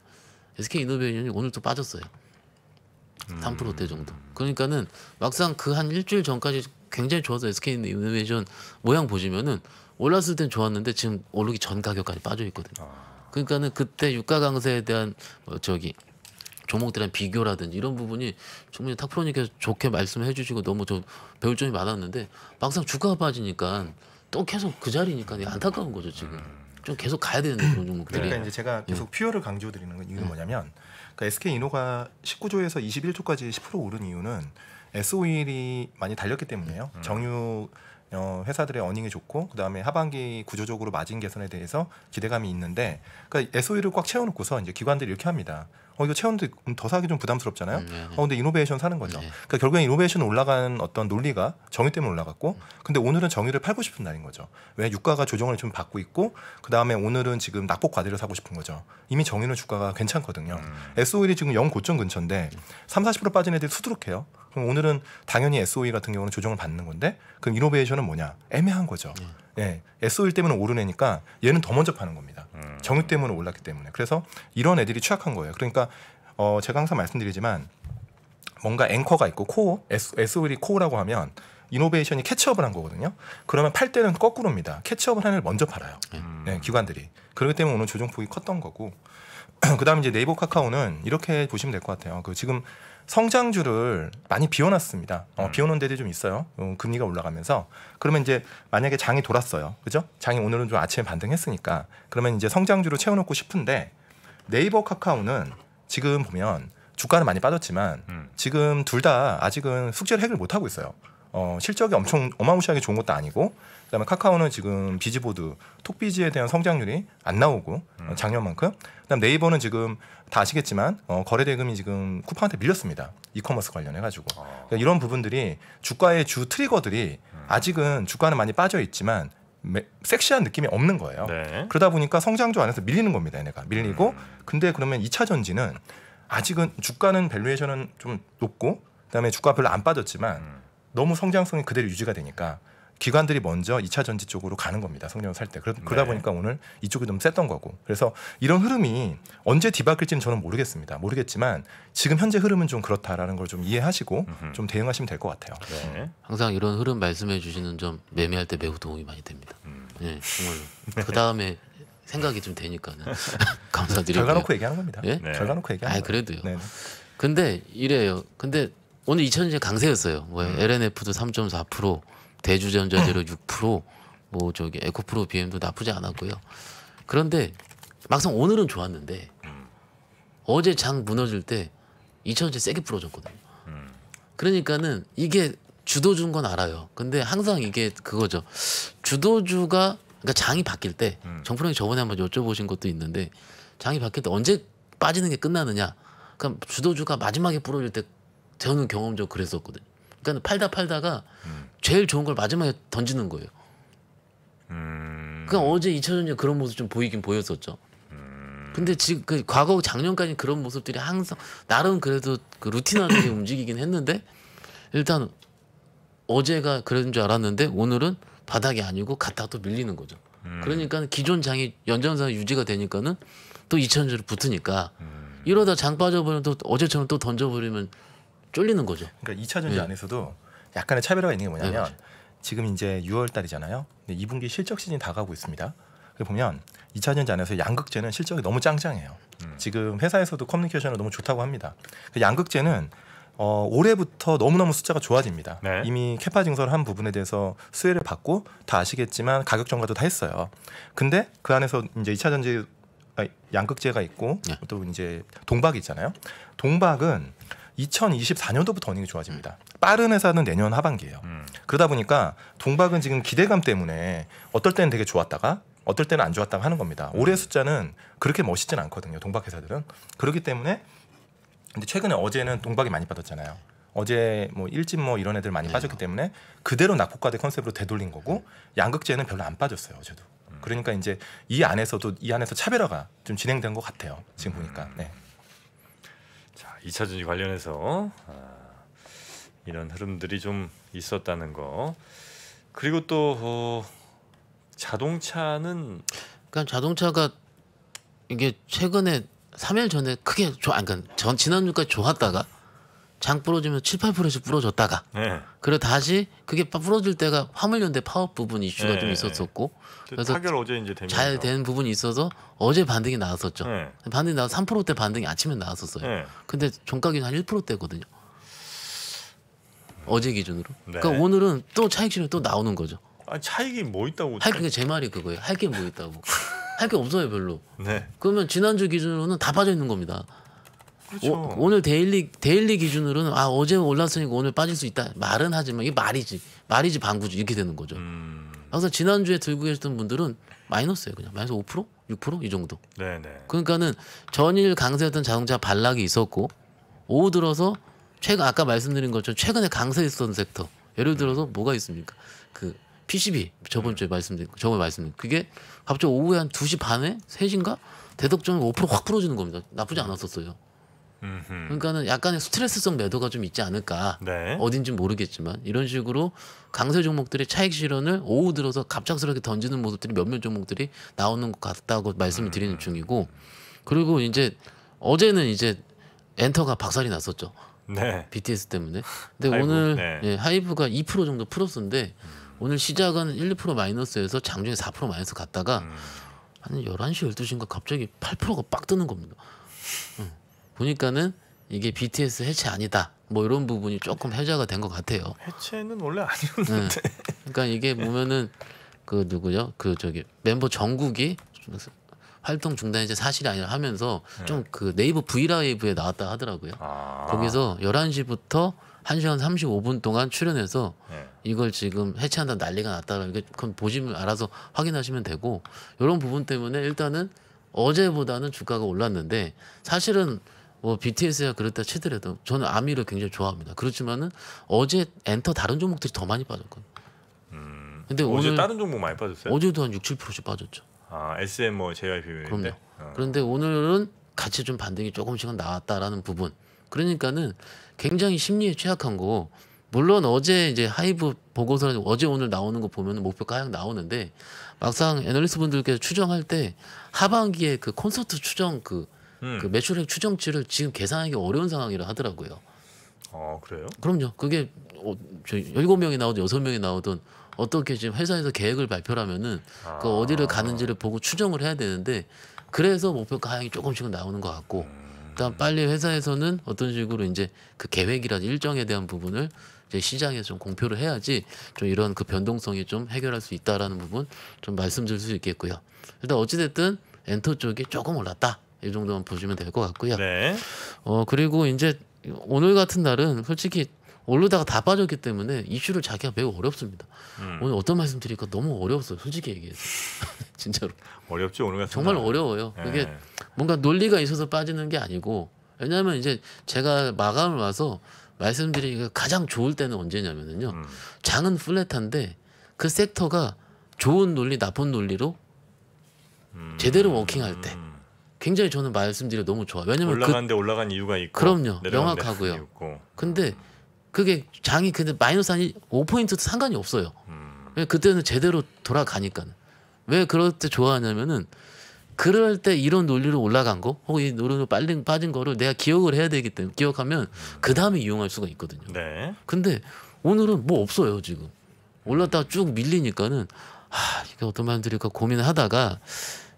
SK 이노베이션이 오늘 또 빠졌어요. 3%대 음. 정도. 그러니까는 막상 그 한 일주일 전까지 굉장히 좋아서 SK 이노베이션 모양 보시면은 올랐을 땐 좋았는데 지금 오르기 전 가격까지 빠져 있거든요. 그러니까는 그때 유가 강세에 대한 뭐 저기 종목들이랑 비교라든지 이런 부분이 충분히 탁프로님께서 좋게 말씀해 주시고 너무 좀 배울 점이 많았는데 막상 주가가 빠지니까 또 계속 그 자리니까 안타까운 거죠 지금 좀 계속 가야 되는 그런 종목들이 그러니까 이제 제가 계속 예. 퓨어를 강조 드리는 건 이유는 예. 뭐냐면 그러니까 SK 이노가 19조에서 21조까지 10% 오른 이유는 SOEL이 많이 달렸기 때문이에요. 음. 정유 어, 회사들의 어닝이 좋고 그다음에 하반기 구조적으로 마진 개선에 대해서 기대감이 있는데 그러니까 SOE를 꽉 채워놓고서 이제 기관들이 이렇게 합니다. 어 이거 채운데 음, 더 사기 좀 부담스럽잖아요. 음, 네, 어 근데 이노베이션 사는 거죠. 네. 그러니까 결국엔 이노베이션 올라간 어떤 논리가 정의 때문에 올라갔고, 근데 오늘은 정의를 팔고 싶은 날인 거죠. 왜 유가가 조정을 좀 받고 있고, 그 다음에 오늘은 지금 낙폭 과대를 사고 싶은 거죠. 이미 정의는 주가가 괜찮거든요. 음. S o 일 지금 영 고점 근처인데 3, 40% 빠진 애들이 수두룩해요. 그럼 오늘은 당연히 SOE 같은 경우는 조정을 받는 건데 그럼 이노베이션은 뭐냐? 애매한 거죠. 예. 예. SOE 때문에 오르내니까 얘는 더 먼저 파는 겁니다. 음. 정유 때문에 올랐기 때문에. 그래서 이런 애들이 취약한 거예요. 그러니까 어 제가 항상 말씀드리지만 뭔가 앵커가 있고 코어, SOE 코어라고 하면 이노베이션이 캐치업을 한 거거든요. 그러면 팔 때는 거꾸로입니다. 캐치업을 하는 걸 먼저 팔아요. 예. 음. 네, 기관들이. 그렇기 때문에 오늘 조정폭이 컸던 거고. 그다음 이제 네이버 카카오는 이렇게 보시면 될 것 같아요. 그 지금 성장주를 많이 비워놨습니다. 어, 음. 비워놓은 데도 좀 있어요. 음, 금리가 올라가면서 그러면 이제 만약에 장이 돌았어요, 그죠? 장이 오늘은 좀 아침에 반등했으니까 그러면 이제 성장주로 채워놓고 싶은데 네이버 카카오는 지금 보면 주가는 많이 빠졌지만 음. 지금 둘 다 아직은 숙제를 해결 못 하고 있어요. 어, 실적이 엄청 어마무시하게 좋은 것도 아니고 그다음에 카카오는 지금 비즈보드톡비즈에 대한 성장률이 안 나오고 음. 어, 작년만큼. 그다음 네이버는 지금 다 아시겠지만 어, 거래 대금이 지금 쿠팡한테 밀렸습니다. 이커머스 관련해 가지고 아. 그러니까 이런 부분들이 주가의 주 트리거들이 음. 아직은 주가는 많이 빠져 있지만 매, 섹시한 느낌이 없는 거예요. 네. 그러다 보니까 성장주 안에서 밀리는 겁니다. 얘네가 밀리고 음. 근데 그러면 2차 전지는 아직은 주가는 밸류에이션은 좀 높고 그다음에 주가 별로 안 빠졌지만 음. 너무 성장성이 그대로 유지가 되니까 기관들이 먼저 2차 전지 쪽으로 가는 겁니다. 성능살 때. 그러, 다 네. 보니까 오늘 이쪽이 좀 셌던 거고. 그래서 이런 흐름이 언제 뒤바뀔지는 저는 모르겠습니다. 모르겠지만 지금 현재 흐름은 좀 그렇다라는 걸 좀 이해하시고 음흠. 좀 대응하시면 될 것 같아요. 네. 항상 이런 흐름 말씀해 주시는 점 매매할 때 매우 도움이 많이 됩니다. 음. 네, 정말그 네. 다음에 생각이 좀 되니까는 감사드리고요. 결과 놓고 얘기하는 겁니다. 예? 네? 결과 놓고 얘기하는 아, 그래도요. 네 근데 이래요. 근데 오늘 2000년 강세였어요. 뭐 음. LNF도 3.4%, 대주전자 재료 6%, 뭐 저기 에코프로 BM도 나쁘지 않았고요. 그런데 막상 오늘은 좋았는데 어제 장 무너질 때2천원 세게 풀어줬거든요. 그러니까는 이게 주도주인 건 알아요. 근데 항상 이게 그거죠. 주도주가 그러니까 장이 바뀔 때 음. 정프랑이 저번에 한번 여쭤보신 것도 있는데 장이 바뀔 때 언제 빠지는 게 끝나느냐. 그러니까 주도주가 마지막에 부러질 때 저는 경험적으로 그랬었거든요. 그러니까 팔다 팔다가 음. 제일 좋은 걸 마지막에 던지는 거예요. 음... 그냥 어제 2차전에 그런 모습 좀 보이긴 보였었죠. 음. 근데 지금 그 과거 작년까지 그런 모습들이 항상 나름 그래도 그 루틴하게 움직이긴 했는데 일단 어제가 그런 줄 알았는데 오늘은 바닥이 아니고 갖다또 밀리는 거죠. 음... 그러니까 기존 장이 연장선 유지가 되니까는 또 2차전으로 붙으니까 음. 이러다 장 빠져버리면 또 어제처럼 또 던져버리면 쫄리는 거죠. 그러니까 2차전지 네. 안에서도 약간의 차별화가 있는 게 뭐냐면 네. 지금 이제 6월 달이잖아요. 근 2분기 실적 시즌이 다가오고 있습니다. 보면 2차 전지 안에서 양극재는 실적이 너무 짱짱해요. 음. 지금 회사에서도 커뮤니케이션을 너무 좋다고 합니다. 그 양극재는 어, 올해부터 너무너무 숫자가 좋아집니다. 네. 이미 캐파 증설을 한 부분에 대해서 수혜를 받고 다 아시겠지만 가격 정가도 다 했어요. 근데 그 안에서 이제 2차 전지 양극재가 있고 네. 또 이제 동박이 있잖아요. 동박은 2024년도부터 어닝이 좋아집니다. 빠른 회사는 내년 하반기예요. 음. 그러다 보니까 동박은 지금 기대감 때문에 어떨 때는 되게 좋았다가 어떨 때는 안 좋았다고 하는 겁니다. 음. 올해 숫자는 그렇게 멋있진 않거든요. 동박 회사들은 그렇기 때문에 근데 최근에 어제는 동박이 많이 빠졌잖아요. 어제 뭐 일진 뭐 이런 애들 많이 네. 빠졌기 때문에 그대로 낙폭과대 컨셉으로 되돌린 거고 양극재는 별로 안 빠졌어요 어제도. 음. 그러니까 이제 이 안에서도 이 안에서 차별화가 좀 진행된 것 같아요 지금 보니까. 네. 자, 이차 전지 관련해서. 아, 이런 흐름들이 좀 있었다는 거. 그리고 또 어, 자동차는 그러니까 자동차가 이게 최근에 3일 전에 크게 좋아 그러니까 전 지난주까지 좋았다가 장 부러지면 7, 8%에서 부러졌다가 네. 그고 다시 그게 부러질 때가 화물연대 파업 부분 이슈가 네. 좀 있었었고 그 그래서 타결 어제 이제 잘된 부분이 있어서 어제 반등이 나왔었죠. 네. 반등이 나와 3%대 반등이 아침에 나왔었어요. 네. 근데 종가기는 한 1%대거든요. 어제 기준으로. 네. 그러니까 오늘은 또 차익 실현 또 나오는 거죠. 아 차익이 뭐 있다고? 할 게 제 말이 그거예요. 할 게 뭐 있다고? 할 게 없어요 별로. 네. 그러면 지난주 기준으로는 다 빠져 있는 겁니다. 그렇죠. 오, 오늘 데일리 데일리 기준으로는 아 어제 올랐으니까 오늘 빠질 수 있다 말은 하지만 이게 말이지 말이지 방구지 이렇게 되는 거죠. 음... 항상 지난주에 들고 계셨던 분들은 마이너스예요 그냥 마이너스 5% 6%이 정도. 네네. 네. 그러니까는 전일 강세였던 자동차 반락이 있었고 오후 들어서 최근 아까 말씀드린 것처럼 최근에 강세했던 섹터 예를 들어서 음. 뭐가 있습니까? 그 PCB 저번 주에 음. 말씀드린 저번에 말씀드린 그게 갑자기 오후에 한 2시 반에 3시인가 대덕점이 5%확 풀어주는 겁니다. 나쁘지 않았었어요. 그러니까는 약간의 스트레스성 매도가 좀 있지 않을까. 네. 어딘지 모르겠지만 이런 식으로 강세 종목들의 차익 실현을 오후 들어서 갑작스럽게 던지는 모습들이 몇몇 종목들이 나오는 것 같다고 말씀을 드리는 음. 중이고 그리고 이제 어제는 이제 엔터가 박살이 났었죠. 네. BTS 때문에. 근데 하이브, 오늘 네. 예, 하이브가 2% 정도 플러스인데 오늘 시작은 1, 2% 마이너스에서 장중에 4% 마이너스 갔다가 음. 한 11시, 12시인가 갑자기 8%가 빡 뜨는 겁니다. 음. 보니까는 이게 BTS 해체 아니다. 뭐 이런 부분이 조금 해제가 된 것 같아요. 해체는 원래 아니었는데. 네. 그러니까 이게 보면은 그누구죠그 저기 멤버 정국이 활동 중단이 이제 사실이 아니라 하면서 네. 좀그 네이버 브이라이브에 나왔다 하더라고요. 아. 거기서 11시부터 1시간 35분 동안 출연해서 네. 이걸 지금 해체한다 난리가 났다 라는게 그건 보시면 알아서 확인하시면 되고 이런 부분 때문에 일단은 어제보다는 주가가 올랐는데 사실은 뭐 BTS야 그렇다 치더라도 저는 아미를 굉장히 좋아합니다. 그렇지만은 어제 엔터 다른 종목들이 더 많이 빠졌거든요. 음, 근데 어제 오늘, 다른 종목 많이 빠졌어요? 어제도 한 6, 7%씩 빠졌죠. 아, SM 뭐 JYP인데. 어. 그런데 오늘은 가치 좀 반등이 조금씩은 나왔다라는 부분. 그러니까는 굉장히 심리에 취약한 거 물론 어제 이제 하이브 보고서는 어제 오늘 나오는 거 보면 목표가 하향 나오는데 막상 애널리스트 분들께서 추정할 때 하반기에 그 콘서트 추정 그, 음. 그 매출액 추정치를 지금 계산하기 어려운 상황이라 하더라고요. 어 그래요? 그럼요. 그게 어, 저일 명이 나오든 6 명이 나오든 어떻게 지금 회사에서 계획을 발표하면은 그 아. 그 어디를 가는지를 보고 추정을 해야 되는데 그래서 목표가 하향이 조금씩은 나오는 것 같고 일단 음. 빨리 회사에서는 어떤 식으로 이제 그 계획이라든지 일정에 대한 부분을 이제 시장에 좀 공표를 해야지 좀 이런 그 변동성이 좀 해결할 수 있다라는 부분 좀 말씀드릴 수 있겠고요. 일단 어찌됐든 엔터 쪽이 조금 올랐다. 이 정도만 보시면 될 것 같고요. 네. 어 그리고 이제 오늘 같은 날은 솔직히 오르다가 다 빠졌기 때문에 이슈를 자기가 매우 어렵습니다. 음. 오늘 어떤 말씀 드릴까 너무 어려웠어요. 솔직히 얘기해서 진짜로 어렵죠 오늘 같은 정말 어려워요. 예. 그게 뭔가 논리가 있어서 빠지는 게 아니고 왜냐하면 이제 제가 마감을 와서 말씀드리기가 가장 좋을 때는 언제냐면요 음. 장은 플랫한데 그 섹터가 좋은 논리 나쁜 논리로 음. 제대로 워킹할 때 굉장히 저는 말씀드려 너무 좋아. 왜냐면 올라간데 그, 올라간 이유가 있고 그럼요 명확하고요. 근데 음. 그게 장이 근데 마이너스 아니 5포인트도 상관이 없어요. 그때는 제대로 돌아가니까는. 왜 그럴 때 좋아하냐면은 그럴 때 이런 논리로 올라간 거 혹은 이 논리로 빨리 빠진 거를 내가 기억을 해야 되기 때문에 기억하면 그 다음에 이용할 수가 있거든요. 네. 근데 오늘은 뭐 없어요 지금 올랐다가 쭉 밀리니까는 아 이게 어떤 말드릴까 고민을 하다가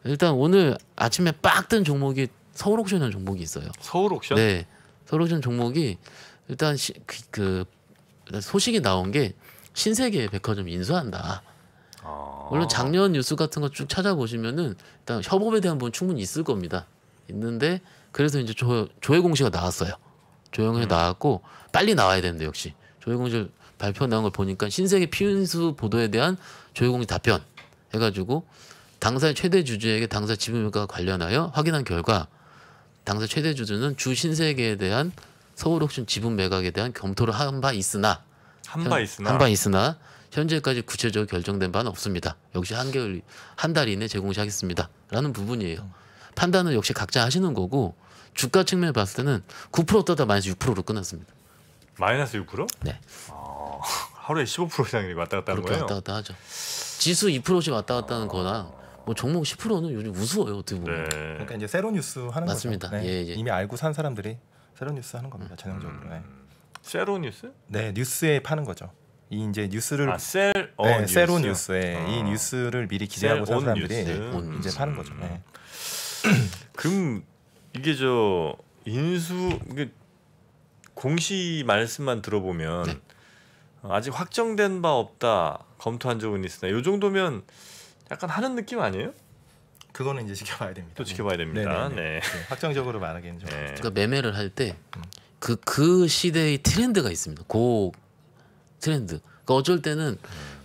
일단 오늘 아침에 빡 뜬 종목이 서울옥션이라는 종목이 있어요. 서울옥션? 네. 서울옥션 종목이 일단 시, 그, 그 소식이 나온 게 신세계 백화점 인수한다. 아. 물론 작년 뉴스 같은 거 쭉 찾아보시면은 일단 협업에 대한 부분 충분히 있을 겁니다. 있는데 그래서 이제 조, 조회 공시가 나왔어요. 조용히 음. 나왔고 빨리 나와야 되는데 역시 조회 공시 발표 나온 걸 보니까 신세계 피운수 보도에 대한 조회 공시 답변 해가지고 당사의 최대 주주에게 당사 지분과 관련하여 확인한 결과 당사 최대 주주는 주 신세계에 대한 서울옥션 지분 매각에 대한 검토를 한바 있으나 한바 있으나 한 바 있으나 현재까지 구체적으로 결정된 바는 없습니다. 역시 한개월 한달 이내 제공시하겠습니다.라는 부분이에요. 판단은 역시 각자 하시는 거고 주가 측면에 봤을 때는 9% 떠다 마이너스 6%로 끝났습니다. 마이너스 6%? 네. 아, 하루에 15%이상 왔다 갔다 하는 거예요? 왔다 갔다 하죠. 지수 2%씩 왔다 갔다 하는 거나 뭐 종목 10%는 요즘 우스워요 어떻게 보면. 네. 그러니까 이제 세로 뉴스 하는 맞습니다. 네. 예, 예. 이미 알고 산 사람들이 세로 뉴스 하는 겁니다. 음. 전형적으로. 네. 음. 세로 뉴스? 네, 뉴스에 파는 거죠. 이 이제 뉴스를 아, 셀, 어, 네, 뉴스. 세로 뉴스에 아. 이 뉴스를 미리 기대하고산 사람들이 뉴스. 네, 이제 음. 파는 거죠. 네. 그럼 이게 저 인수 이게 공시 말씀만 들어보면 네. 아직 확정된 바 없다 검토한 적은 있으나 요 정도면 약간 하는 느낌 아니에요? 그거는 이제 지켜봐야 됩니다. 또 지켜봐야 됩니다. 네. 네, 네. 네. 확정적으로 말하기는 좀. 네. 그러니까 매매를 할때 그그 그 시대의 트렌드가 있습니다. 고 트렌드. 그러니까 어쩔 때는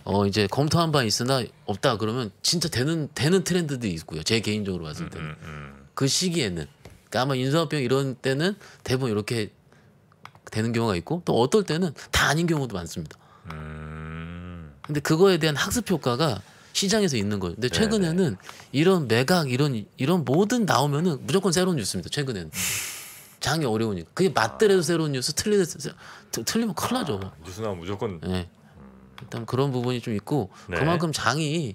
어 이제 검토한 바 있으나 없다 그러면 진짜 되는 되는 트렌드도 있고요. 제 개인적으로 봤을 때는 음, 음, 음. 그 시기에는 그러니까 아마 인수합병 이런 때는 대부분 이렇게 되는 경우가 있고 또 어떨 때는 다 아닌 경우도 많습니다. 음. 근데 그거에 대한 학습 효과가 시장에서 있는 거예요. 근데 네, 최근에는 네. 이런 매각 이런 이런 모든 나오면은 무조건 새로운 뉴스입니다. 최근에는. 장이 어려우니까 그게 맞더라도 아. 새로운 뉴스 틀리면 틀리면 큰일 나죠. 아, 뉴스 나면 무조건. 네. 음. 일단 그런 부분이 좀 있고 네. 그만큼 장이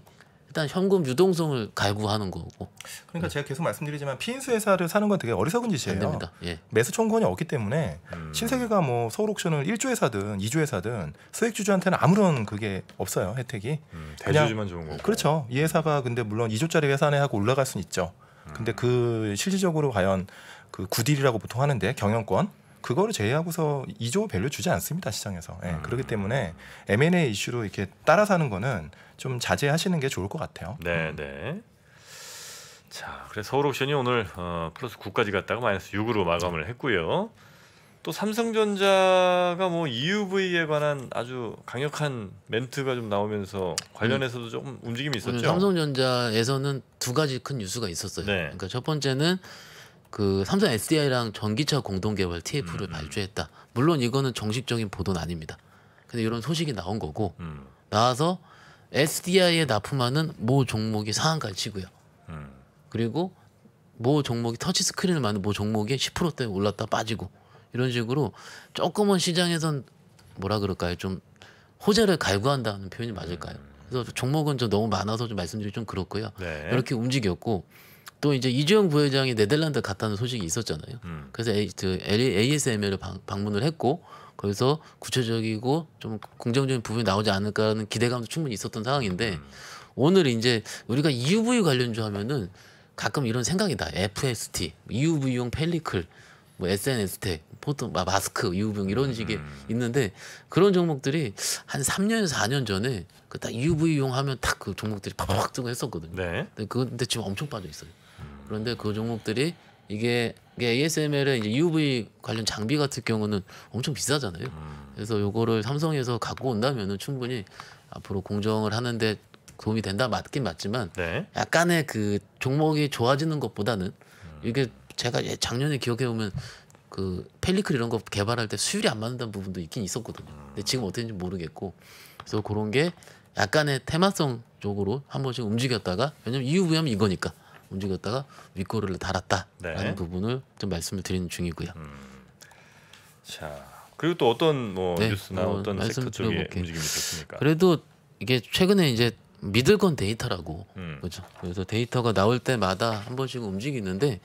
일단 현금 유동성을 갈구하는 거고. 그러니까 네. 제가 계속 말씀드리지만 피인수 회사를 사는 건 되게 어리석은 짓이에요. 됩니다. 예. 매수 청구권이 없기 때문에 음. 신세계가 뭐 서울 옥션을 1조에 사든 2조에 사든 수익 주주한테는 아무런 그게 없어요 혜택이. 음, 대주주만 좋은 거고. 그렇죠. 이 회사가 근데 물론 2조짜리 회사네 하고 올라갈 수는 있죠. 근데 음. 그 실질적으로 과연 그 구딜이라고 보통 하는데 경영권 그거를 제외하고서 2조 밸류 주지 않습니다 시장에서. 예, 음. 그렇기 때문에 M&A 이슈로 이렇게 따라 사는 거는 좀 자제하시는 게 좋을 것 같아요. 네, 음. 네. 자, 그래서 서울 옵션이 오늘 어, 플러스 9까지 갔다가 마이너스 6으로 마감을 했고요. 또 삼성전자가 뭐 EUV에 관한 아주 강력한 멘트가 좀 나오면서 관련해서도 조금 움직임이 있었죠. 삼성전자에서는 두 가지 큰 뉴스가 있었어요. 네. 그러니까 첫 번째는 그 삼성 SDI랑 전기차 공동 개발 TF를 음. 발주했다. 물론 이거는 정식적인 보도는 아닙니다. 근데 이런 소식이 나온 거고 음. 나와서 SDI에 납품하는 모 종목이 상한가를 치고요. 음. 그리고 모 종목이 터치 스크린을 만든 모 종목이 10%대 올랐다 빠지고 이런 식으로 조금은 시장에선 뭐라 그럴까요? 좀 호재를 갈구한다는 표현이 맞을까요? 음. 그래서 종목은 좀 너무 많아서 좀 말씀드리기 좀 그렇고요. 네. 이렇게 움직였고 또 이제 이주영 부회장이 네덜란드 갔다는 소식이 있었잖아요. 음. 그래서 A, 그 ASML을 방, 방문을 했고 거기서 구체적이고 좀 긍정적인 부분이 나오지 않을까라는 기대감도 충분히 있었던 상황인데 음. 오늘 이제 우리가 EUV 관련주 하면은 가끔 이런 생각이 나. FST, EUV용 펠리클, 뭐 SNS 보통 마스크, e UV 이런 식의 음. 있는데 그런 종목들이 한 3년 4년 전에 그딱 e UV용 하면 딱 그 종목들이 팍팍 뜨고 했었거든요. 네. 근데 그건데 근 지금 엄청 빠져 있어요. 그런데 그 종목들이 이게, 이게 ASML의 이제 UV 관련 장비 같은 경우는 엄청 비싸잖아요. 그래서 요거를 삼성에서 갖고 온다면은 충분히 앞으로 공정을 하는데 도움이 된다 맞긴 맞지만 네. 약간의 그 종목이 좋아지는 것보다는 이게 제가 예, 작년에 기억해 보면 그 펠리클 이런 거 개발할 때 수율이 안 맞는다는 부분도 있긴 있었거든요. 근데 지금 어땠는지 모르겠고 그래서 그런 게 약간의 테마성 쪽으로 한 번씩 움직였다가 왜냐면 이유 부여하면 이거니까 움직였다가 윗골을 달았다라는 네. 부분을 좀 말씀을 드리는 중이고요. 음. 자 그리고 또 어떤 뭐 네, 뉴스나 뭐 어, 떤 섹터 쪽의 움직임이 있었습니까? 그래도 이게 최근에 이제 믿을 건 데이터라고 음. 그죠 그래서 데이터가 나올 때마다 한 번씩 움직이는데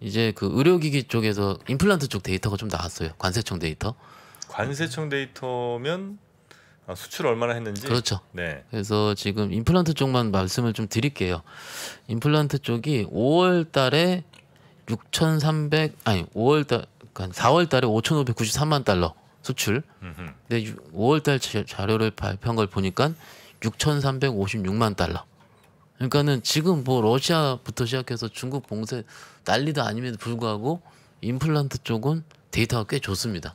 이제 그 의료기기 쪽에서 임플란트 쪽 데이터가 좀 나왔어요. 관세청 데이터. 관세청 데이터면 아, 수출 얼마나 했는지 그렇죠. 네. 그래서 지금 임플란트 쪽만 말씀을 좀 드릴게요. 임플란트 쪽이 5월달에 6,300 아니 5월달 그니까 4월달에 5,593만 달러 수출. 음흠. 근데 5월달 자료를 발표한 걸 보니까 6,356만 달러. 그러니까는 지금 뭐 러시아부터 시작해서 중국 봉쇄 난리도 아님에도 불구하고 임플란트 쪽은 데이터가 꽤 좋습니다.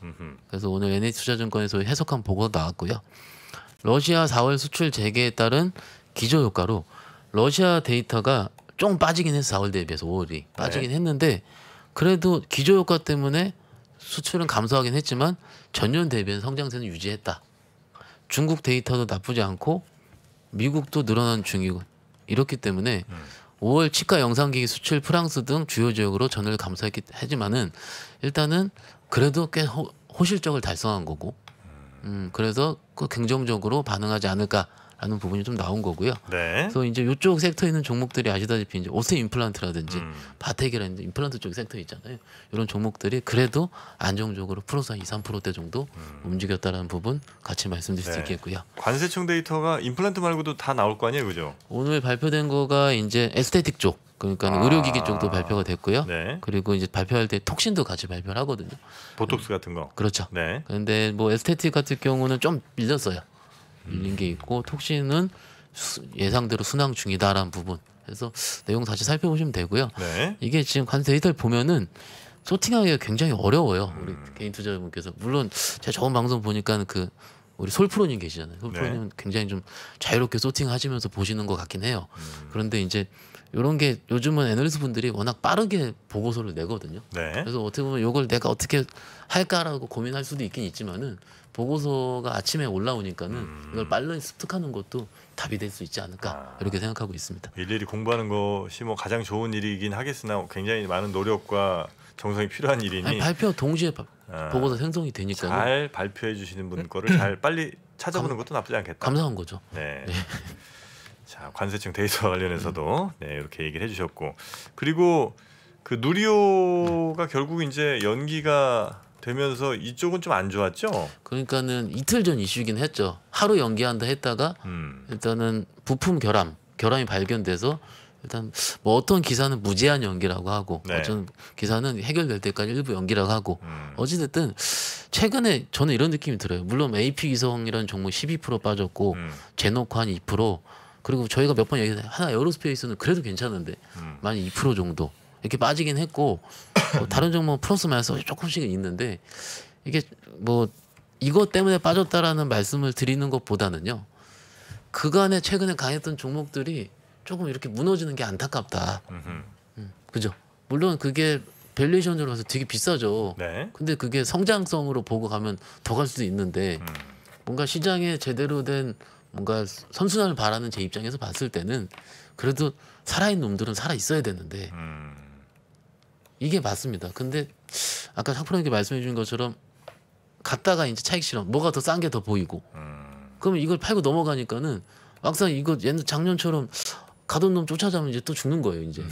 그래서 오늘 NH투자증권에서 해석한 보고가 나왔고요. 러시아 4월 수출 재개에 따른 기저 효과로 러시아 데이터가 좀 빠지긴 했어 4월 대비해서 5월이 빠지긴 네. 했는데 그래도 기저 효과 때문에 수출은 감소하긴 했지만 전년 대비는 성장세는 유지했다. 중국 데이터도 나쁘지 않고 미국도 늘어난 중이고 이렇기 때문에 음. 5월 치과 영상기기 수출 프랑스 등 주요 지역으로 전을 감소했기 하지만은 일단은 그래도 꽤 호, 실적을 달성한 거고 음, 그래서 그 긍정적으로 반응하지 않을까 라는 부분이 좀 나온 거고요. 네. 그래서 이제 이쪽 섹터에 있는 종목들이 아시다시피 이제 오세 임플란트라든지 음. 바텍이라든지 임플란트 쪽 섹터 있잖아요. 이런 종목들이 그래도 안정적으로 플러스 2, 3%대 정도 음. 움직였다는 부분 같이 말씀드릴 네. 수 있겠고요. 관세청 데이터가 임플란트 말고도 다 나올 거 아니에요, 그죠? 오늘 발표된 거가 이제 에스테틱 쪽 그러니까 아 의료기기 쪽도 발표가 됐고요. 네. 그리고 이제 발표할 때 톡신도 같이 발표를 하거든요. 보톡스 같은 거. 그렇죠. 네. 그런데 뭐 에스테틱 같은 경우는 좀 밀렸어요. 밀린 게 있고 톡신은 예상대로 순항 중이다라는 부분. 그래서 내용 다시 살펴보시면 되고요. 네. 이게 지금 관 데이터를 보면은 소팅하기가 굉장히 어려워요. 우리 음. 개인 투자자분께서 물론 제가 저번 방송 보니까 그 우리 솔프로님 계시잖아요. 솔프로님은 네. 굉장히 좀 자유롭게 소팅하시면서 보시는 것 같긴 해요. 음. 그런데 이제 이런 게 요즘은 애널리스트 분들이 워낙 빠르게 보고서를 내거든요. 네. 그래서 어떻게 보면 이걸 내가 어떻게 할까라고 고민할 수도 있긴 있지만은 보고서가 아침에 올라오니까는 음. 이걸 빨리 습득하는 것도 답이 될 수 있지 않을까 아. 이렇게 생각하고 있습니다. 일일이 공부하는 것이 뭐 가장 좋은 일이긴 하겠으나 굉장히 많은 노력과 정성이 필요한 일이니 아니, 발표 동시에 바, 아. 보고서 생성이 되니까 잘 발표해 주시는 분 네. 거를 잘 빨리 찾아보는 감, 것도 나쁘지 않겠다. 감사한 거죠. 네. 네. 자 관세청 데이터 관련해서도 네, 이렇게 얘기를 해주셨고 그리고 그 누리호가 결국 이제 연기가 되면서 이쪽은 좀 안 좋았죠. 그러니까는 이틀 전 이슈긴 했죠. 하루 연기한다 했다가 음. 일단은 부품 결함, 결함이 발견돼서 일단 뭐 어떤 기사는 무제한 연기라고 하고 네. 어떤 기사는 해결될 때까지 일부 연기라고 하고 음. 어찌됐든 최근에 저는 이런 느낌이 들어요. 물론 AP 기성이라는 종목 12% 빠졌고 음. 제노코 한2% 그리고 저희가 몇 번 얘기했는데 하나 에어로스페이스는 그래도 괜찮은데 음. 만2% 정도 이렇게 빠지긴 했고 뭐 다른 종목 플러스 마이너스 조금씩은 있는데 이게 뭐 이것 때문에 빠졌다라는 말씀을 드리는 것보다는요 그간에 최근에 강했던 종목들이 조금 이렇게 무너지는 게 안타깝다. 음, 그죠? 물론 그게 밸류에이션으로 가서 되게 비싸죠. 네. 근데 그게 성장성으로 보고 가면 더 갈 수도 있는데 음. 뭔가 시장에 제대로 된 뭔가 선순환을 바라는 제 입장에서 봤을 때는 그래도 살아있는 놈들은 살아 있어야 되는데 음. 이게 맞습니다. 근데 아까 상프로님께 말씀해 주신 것처럼 갔다가 이제 차익 실험 뭐가 더 싼 게 더 보이고 음. 그러면 이걸 팔고 넘어가니까는 막상 이거 옛날 작년처럼 가던 놈 쫓아자면 이제 또 죽는 거예요 이제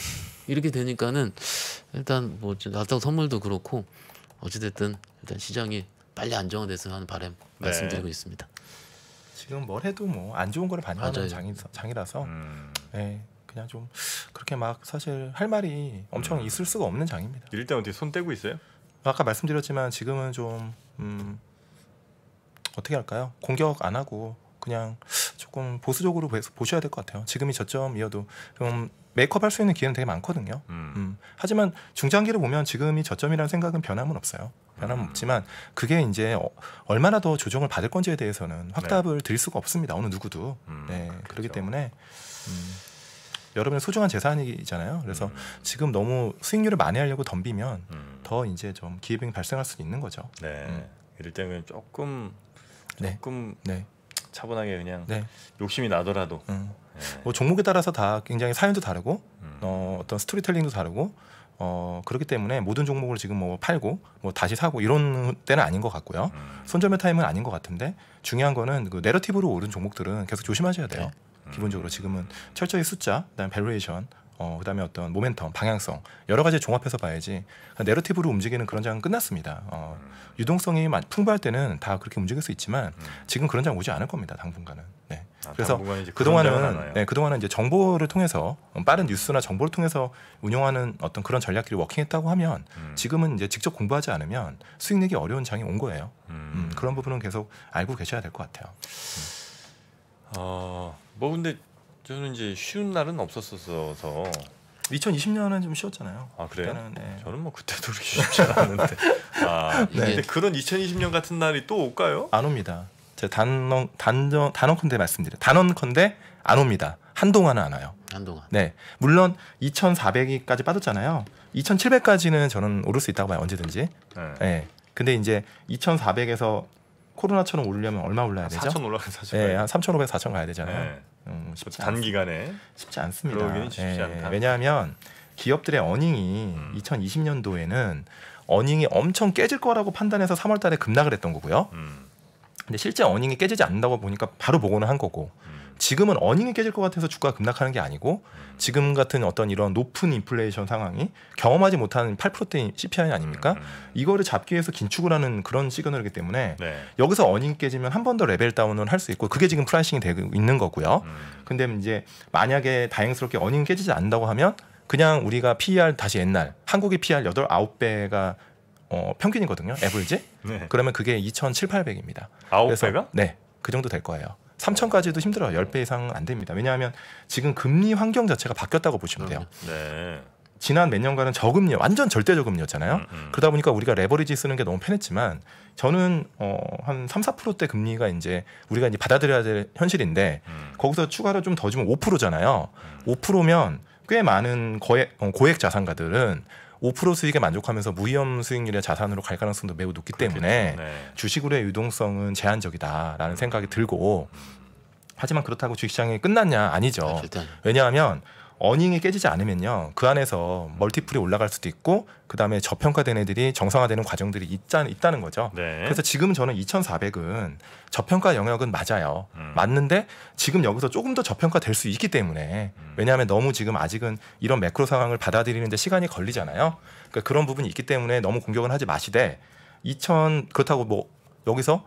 이렇게 되니까는 일단 뭐 나스닥 선물도 그렇고 어찌됐든 일단 시장이 빨리 안정화돼서 하는 바램 네. 말씀드리고 있습니다. 지금 뭘 해도 뭐 안 좋은 거 반영하는 장이, 장이라서 음. 네. 그냥 좀 그렇게 막 사실 할 말이 엄청 음. 있을 수가 없는 장입니다. 이럴 어떻게 손 떼고 있어요? 아까 말씀드렸지만 지금은 좀 음, 어떻게 할까요? 공격 안 하고 그냥 조금 보수적으로 보셔야 될 것 같아요. 지금이 저점이어도 좀 메이크업 할수 있는 기회는 되게 많거든요. 음. 음. 하지만 중장기를 보면 지금이 저점이라는 생각은 변함은 없어요. 변함은 음. 없지만 그게 이제 어, 얼마나 더 조정을 받을 건지에 대해서는 확답을 네. 드릴 수가 없습니다. 어느 누구도. 음, 네, 그렇기 그렇죠. 때문에 음. 여러분의 소중한 재산이잖아요. 그래서 음. 지금 너무 수익률을 많이 하려고 덤비면 음. 더 이제 좀 기회비용이 발생할 수 있는 거죠. 네. 음. 이럴 때면 조금 네. 조금 네. 네. 차분하게 그냥 네. 욕심이 나더라도 음. 네. 뭐 종목에 따라서 다 굉장히 사연도 다르고 음. 어, 어떤 스토리텔링도 다르고 어, 그렇기 때문에 모든 종목을 지금 뭐 팔고 뭐 다시 사고 이런 때는 아닌 것 같고요. 음. 손절매 타임은 아닌 것 같은데 중요한 거는 그 내러티브로 오른 종목들은 계속 조심하셔야 돼요. 네. 음. 기본적으로 지금은 철저히 숫자, 그다음에 밸류에이션, 어, 그다음에 어떤 모멘텀, 방향성 여러 가지 종합해서 봐야지 내러티브로 움직이는 그런 장은 끝났습니다. 어, 음. 유동성이 풍부할 때는 다 그렇게 움직일 수 있지만 음. 지금 그런 장 오지 않을 겁니다. 당분간은. 네. 아, 그래서 그동안은 네, 그동안은 이제 정보를 통해서 어, 빠른 뉴스나 정보를 통해서 운영하는 어떤 그런 전략들이 워킹했다고 하면 음. 지금은 이제 직접 공부하지 않으면 수익 내기 어려운 장이 온 거예요. 음. 음, 그런 부분은 계속 알고 계셔야 될 것 같아요. 어, 뭐 근데 저는 이제 쉬운 날은 없었어서 2020년은 좀 쉬었잖아요. 아 그래요? 그때는, 네. 저는 뭐 그때도 그렇게 쉽지 않았는데. 아 네. 근데 그런 2020년 같은 날이 또 올까요? 안 옵니다. 제 단언 어, 단언 어, 단언컨대 말씀드려. 단언컨대 안 옵니다. 한동안은 안 와요. 한동안. 네. 물론 2,400까지 빠졌잖아요. 2,700까지는 저는 오를 수 있다고 봐요. 언제든지. 네. 네. 근데 이제 2,400에서 코로나처럼 오르려면 얼마 올라야 되죠? 4천 올라가면 4천. 네, 예, 한 3,500, 4천 가야 되잖아요. 네. 음, 뭐 쉽지 단기간에 쉽지 않습니다. 쉽지 네, 왜냐하면 기업들의 어닝이 음. 2020년도에는 어닝이 엄청 깨질 거라고 판단해서 3월달에 급락을 했던 거고요. 음. 근데 실제 어닝이 깨지지 않는다고 보니까 바로 복원을 한 거고. 음. 지금은 어닝이 깨질 것 같아서 주가가 급락하는 게 아니고 지금 같은 어떤 이런 높은 인플레이션 상황이 경험하지 못한 하 8%대 CPI 아닙니까? 음, 음, 음. 이거를 잡기 위해서 긴축을 하는 그런 시그널이기 때문에 네. 여기서 어닝 깨지면 한 번 더 레벨 다운을 할 수 있고 그게 지금 프라이싱이 되고 있는 거고요. 근데 이제 만약에 다행스럽게 어닝 깨지지 않는다고 하면 그냥 우리가 PER 다시 옛날 한국의 PER 8, 9배가 어, 평균이거든요. 애브리지 네. 그러면 그게 2,700, 800입니다. 9배가? 네. 그 정도 될 거예요. 3천까지도 힘들어요. 10배 이상 안 됩니다. 왜냐하면 지금 금리 환경 자체가 바뀌었다고 보시면 돼요. 네. 지난 몇 년간은 저금리, 완전 절대 저금리였잖아요. 음, 음. 그러다 보니까 우리가 레버리지 쓰는 게 너무 편했지만 저는 어한 3, 4%대 금리가 이제 우리가 이제 받아들여야 될 현실인데 음. 거기서 추가로 좀 더 주면 5%잖아요. 5%면 음. 꽤 많은 거액 어, 고액 자산가들은 5% 수익에 만족하면서 무위험 수익률의 자산으로 갈 가능성도 매우 높기 때문에 네. 주식으로의 유동성은 제한적이다라는 음. 생각이 들고 음. 하지만 그렇다고 주식시장이 끝났냐 아니죠. 아, 일 왜냐하면 어닝이 깨지지 않으면요 그 안에서 멀티플이 올라갈 수도 있고 그 다음에 저평가된 애들이 정상화되는 과정들이 있자, 있다는 거죠. 네. 그래서 지금 저는 2,400은 저평가 영역은 맞아요. 음. 맞는데 지금 여기서 조금 더 저평가 될수 있기 때문에 음. 왜냐하면 너무 지금 아직은 이런 매크로 상황을 받아들이는데 시간이 걸리잖아요. 그러니까 그런 부분이 있기 때문에 너무 공격은 하지 마시되 2,000 그렇다고 뭐 여기서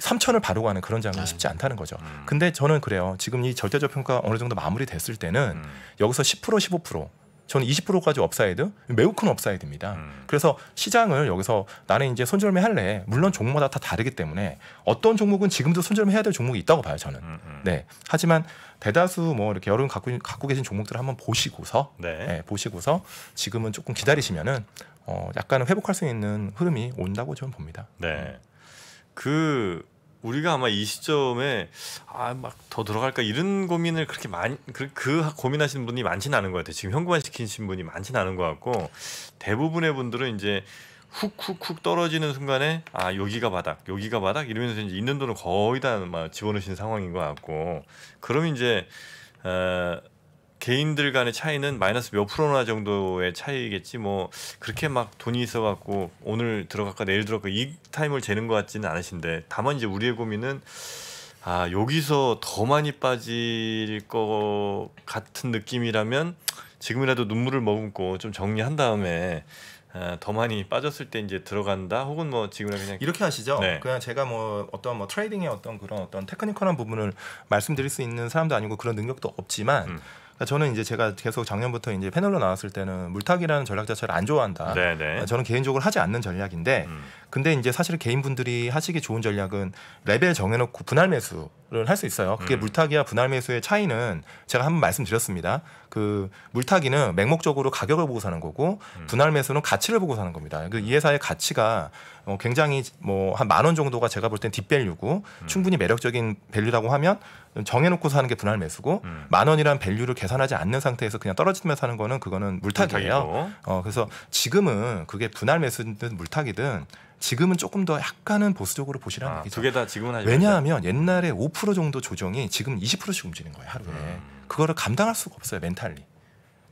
삼천을 바르고 하는 그런 장면이 네. 쉽지 않다는 거죠. 음. 근데 저는 그래요. 지금 이 절대적 평가 어느 정도 마무리됐을 때는 음. 여기서 10% 15% 저는 20%까지 업사이드 매우 큰 업사이드입니다. 음. 그래서 시장을 여기서 나는 이제 손절매 할래. 물론 종목마다 다 다르기 때문에 어떤 종목은 지금도 손절매 해야 될 종목이 있다고 봐요 저는. 음, 음. 네. 하지만 대다수 뭐 이렇게 여러분 갖고 갖고 계신 종목들을 한번 보시고서 네. 네, 보시고서 지금은 조금 기다리시면은 어 약간은 회복할 수 있는 흐름이 온다고 저는 봅니다. 네. 음. 그 우리가 아마 이 시점에 아 막 더 들어갈까 이런 고민을 그렇게 많이 그, 그 고민하시는 분이 많지는 않은 것 같아요. 지금 현금화 시키신 분이 많지는 않은 것 같고 대부분의 분들은 이제 훅훅 훅 떨어지는 순간에 아 여기가 바닥 여기가 바닥 이러면서 이제 있는 돈을 거의 다 막 집어넣으신 상황인 것 같고 그럼 이제 어, 개인들 간의 차이는 마이너스 몇 프로나 정도의 차이겠지 뭐 그렇게 막 돈이 있어갖고 오늘 들어갈까 내일 들어갈까 이 타임을 재는 것 같지는 않으신데 다만 이제 우리의 고민은 아 여기서 더 많이 빠질 것 같은 느낌이라면 지금이라도 눈물을 머금고 좀 정리한 다음에 아, 더 많이 빠졌을 때 이제 들어간다 혹은 뭐 지금 그냥 이렇게 하시죠 네. 그냥 제가 뭐 어떤 뭐 트레이딩의 어떤 그런 어떤 테크니컬한 부분을 말씀드릴 수 있는 사람도 아니고 그런 능력도 없지만 음. 그러니까 저는 이제 제가 계속 작년부터 이제 패널로 나왔을 때는 물타기라는 전략 자체를 안 좋아한다. 네네. 네. 아, 저는 개인적으로 하지 않는 전략인데, 음. 근데 이제 사실 개인분들이 하시기 좋은 전략은 레벨 정해놓고 분할 매수를 할 수 있어요. 그게 음. 물타기와 분할 매수의 차이는 제가 한 번 말씀드렸습니다. 그 물타기는 맹목적으로 가격을 보고 사는 거고 음. 분할 매수는 가치를 보고 사는 겁니다. 그 이 회사의 가치가 어, 굉장히 뭐 한 만 원 정도가 제가 볼 땐딥밸류고 음. 충분히 매력적인 밸류라고 하면 정해놓고 사는 게 분할 매수고 음. 만 원이란 밸류를 계산하지 않는 상태에서 그냥 떨어지면 서 사는 거는 그거는 물타기예요. 어, 그래서 지금은 그게 분할 매수든 물타기든 지금은 조금 더 약간은 보수적으로 보시라는 아, 얘기죠. 두 개 다 지금은 하지 왜냐하면 옛날에 5% 정도 조정이 지금 20%씩 움직이는 거예요 하루에. 음. 그거를 감당할 수가 없어요 멘탈리.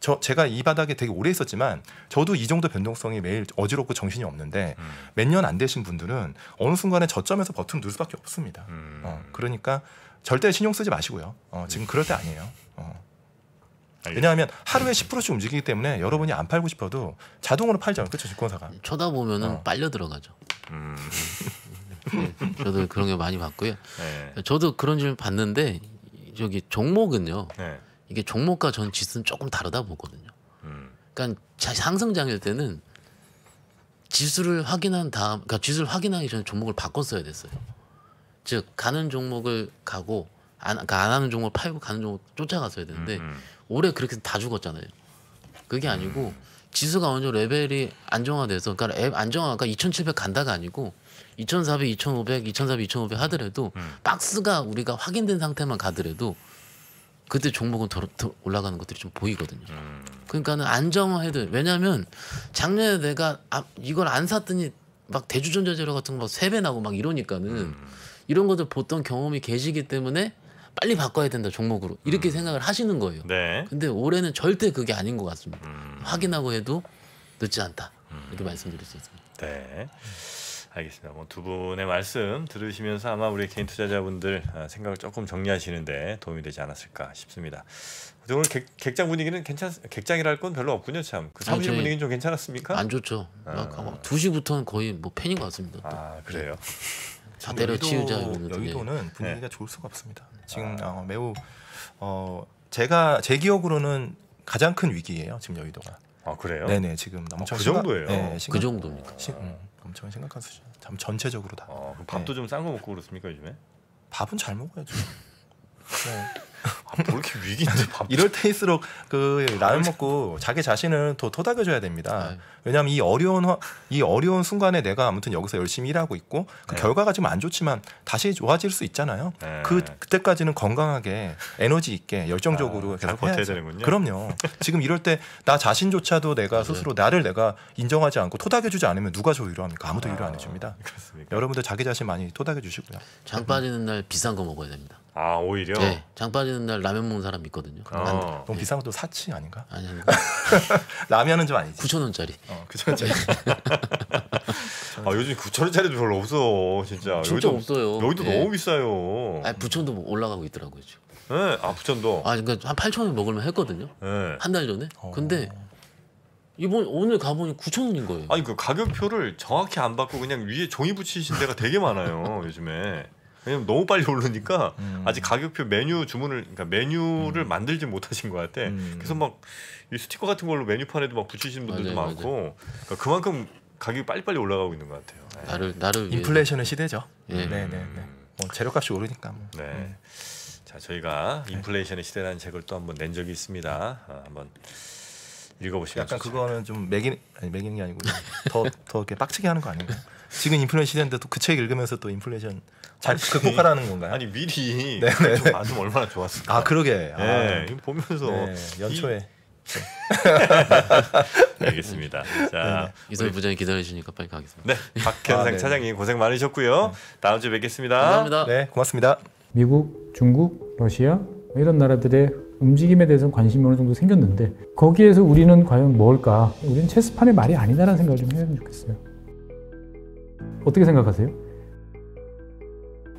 저 제가 이 바닥에 되게 오래 있었지만 저도 이 정도 변동성이 매일 어지럽고 정신이 없는데 음. 몇년 안 되신 분들은 어느 순간에 저점에서 버튼 누를 수밖에 없습니다. 음. 어, 그러니까 절대 신용 쓰지 마시고요. 어, 지금 그럴 때 아니에요. 어. 왜냐하면 하루에 10%씩 움직이기 때문에 여러분이 안 팔고 싶어도 자동으로 팔잖아요. 그렇죠, 증권사가. 쳐다보면 은 어. 빨려 들어가죠. 음. 네, 저도 그런 게 많이 봤고요. 네. 저도 그런 질문 봤는데 저기 종목은요. 네. 이게 종목과 전 지수는 조금 다르다 보거든요. 음. 그러니까 상승장일 때는 지수를 확인한 다음, 그러니까 지수를 확인하기 전에 종목을 바꿨어야 됐어요. 즉 가는 종목을 가고 안, 그러니까 안 하는 종목을 팔고 가는 종목 을 쫓아갔어야 되는데 음, 음. 올해 그렇게 다 죽었잖아요. 그게 음. 아니고 지수가 어느 정도 레벨이 안정화돼서 그러니까 앱 안정화가 2,700 간다가 아니고 2,400, 2,500, 2,400, 2,500 하더라도 음, 음. 박스가 우리가 확인된 상태만 가더라도 그때 종목은 더, 더 올라가는 것들이 좀 보이거든요. 음. 그러니까는 안정화해도 왜냐하면 작년에 내가 아, 이걸 안 샀더니 막 대주전자 재료 같은 거막세배 나고 막 이러니까는 음. 이런 것들 보통 경험이 계시기 때문에 빨리 바꿔야 된다 종목으로 이렇게 음. 생각을 하시는 거예요. 네. 근데 올해는 절대 그게 아닌 것 같습니다. 음. 확인하고 해도 늦지 않다 음. 이렇게 말씀드릴 수 있습니다. 네. 알겠습니다. 뭐두 분의 말씀 들으시면서 아마 우리 개인 투자자분들 아, 생각을 조금 정리하시는데 도움이 되지 않았을까 싶습니다. 오늘 객, 장 분위기는 괜찮 객장이랄 건 별로 없군요 참. 그 아, 사무실 분위기는 좀 괜찮았습니까? 안 좋죠. 아. 2시부터는 거의 뭐 팬인 것 같습니다. 또. 아 그래요. 네. 자대로 여의도, 치우자 예. 여의도는 네. 분위기가 네. 좋을 수가 없습니다. 지금 아. 어, 매우 어, 제가 제 기억으로는 가장 큰 위기예요. 지금 여의도가. 아 그래요? 네네 지금 엄청 아, 그 정도예요. 네, 그 심각, 그정도니까 시, 음, 엄청 심각한 수준. 전체적으로 다. 아, 밥도 네. 좀싼 거 먹고 그렇습니까 요즘에? 밥은 잘 먹어야죠. 네. 아, 뭐 이렇게 위기인데 이럴 때일수록 그나를 먹고 자기 자신을 더 토닥여줘야 됩니다. 아. 왜냐하면 이 어려운 이 어려운 순간에 내가 아무튼 여기서 열심히 일하고 있고 그 네. 결과가 좀 안 좋지만 다시 좋아질 수 있잖아요. 네. 그 그때까지는 건강하게 에너지 있게 열정적으로 아, 계속 버텨야 되는군요. 그럼요. 지금 이럴 때 나 자신조차도 내가 아, 네. 스스로 나를 내가 인정하지 않고 토닥여주지 않으면 누가 저 위로합니까? 아무도 아, 위로 안 해줍니다. 그렇습니까? 여러분들 자기 자신 많이 토닥여주시고요. 장 빠지는 날 비싼 거 먹어야 됩니다. 아 오히려 네, 장 빠지는 날 라면 먹는 사람 있거든요. 어. 너무 비싼 것도 사치 아닌가? 아니 아닌 라면은 좀 아니지. 9천 원짜리. 어, 9천 원짜리. 아 요즘 9천 원짜리도 별로 없어 진짜. 진짜 여기도, 없어요. 여기도 네. 너무 비싸요. 아 부천도 뭐 올라가고 있더라고요 지금. 네, 아 부천도. 아 그러니까 한 8천 원 먹으면 했거든요. 네. 한달 전에. 어. 근데 이번 오늘 가보니 9천 원인 거예요. 아니 그 가격표를 정확히 안 받고 그냥 위에 종이 붙이신 데가 되게 많아요 요즘에. 왜냐면 너무 빨리 오르니까 음. 아직 가격표 메뉴 주문을 그러니까 메뉴를 음. 만들지 못하신 것 같아. 음. 그래서 막 이 스티커 같은 걸로 메뉴판에도 막 붙이시는 분들도 맞아요, 많고 그러니까 그만큼 가격이 빨리빨리 올라가고 있는 것 같아요. 네. 나를 나를 인플레이션의 시대죠. 예. 네네네. 네, 네. 음. 뭐 재료값이 오르니까. 뭐. 네. 자 저희가 인플레이션의 시대라는 책을 또 한번 낸 적이 있습니다. 아, 한번 읽어보시면 약간 그거는 좀 매긴 아니 매기는 게 아니고 더 더 이렇게 빡치게 하는 거 아닌가? 지금 인플레이션 시대인데 또 그 책 읽으면서 또 인플레이션 잘 극복하라는 건가요? 아니 미리 네네. 좀 네, 네. 얼마나 좋았을까. 아 그러게. 예, 아, 네, 보면서 네, 연초에. 이... 알겠습니다. 자 네, 이선 부장이 기다려 주니까 빨리 가겠습니다. 네, 박현상 아, 차장님 고생 많으셨고요. 다음 주에 뵙겠습니다. 감사합니다. 네, 고맙습니다. 미국, 중국, 러시아 이런 나라들의 움직임에 대해서 관심이 어느 정도 생겼는데 거기에서 우리는 과연 뭘까? 우리는 체스판의 말이 아니다라는 생각을 좀 해보면 좋겠어요. 어떻게 생각하세요?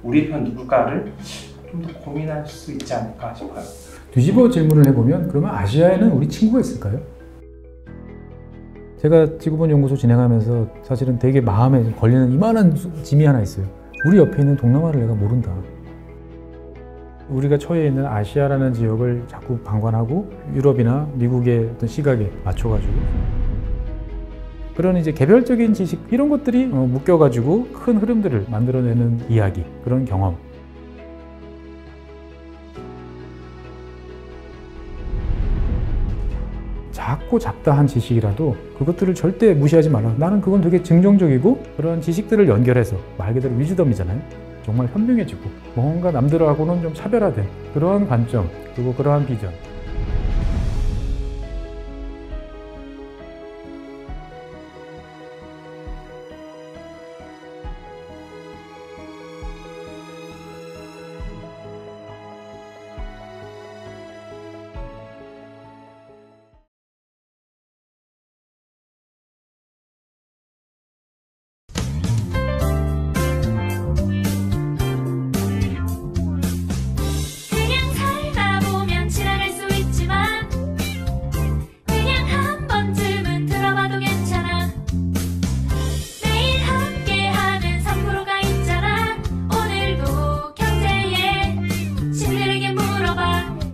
우리 편 누굴까를 좀 더 고민할 수 있지 않을까 싶어요. 뒤집어 질문을 해보면 그러면 아시아에는 우리 친구가 있을까요? 제가 지구본 연구소 진행하면서 사실은 되게 마음에 걸리는 이만한 짐이 하나 있어요. 우리 옆에 있는 동남아를 내가 모른다. 우리가 처해 있는 아시아라는 지역을 자꾸 방관하고 유럽이나 미국의 어떤 시각에 맞춰가지고 그런 이제 개별적인 지식 이런 것들이 어, 묶여가지고 큰 흐름들을 만들어내는 이야기 그런 경험 작고 작다한 지식이라도 그것들을 절대 무시하지 말라 나는 그건 되게 증정적이고 그런 지식들을 연결해서 말 그대로 위즈덤이잖아요 정말 현명해지고 뭔가 남들하고는 좀 차별화된 그러한 관점 그리고 그러한 비전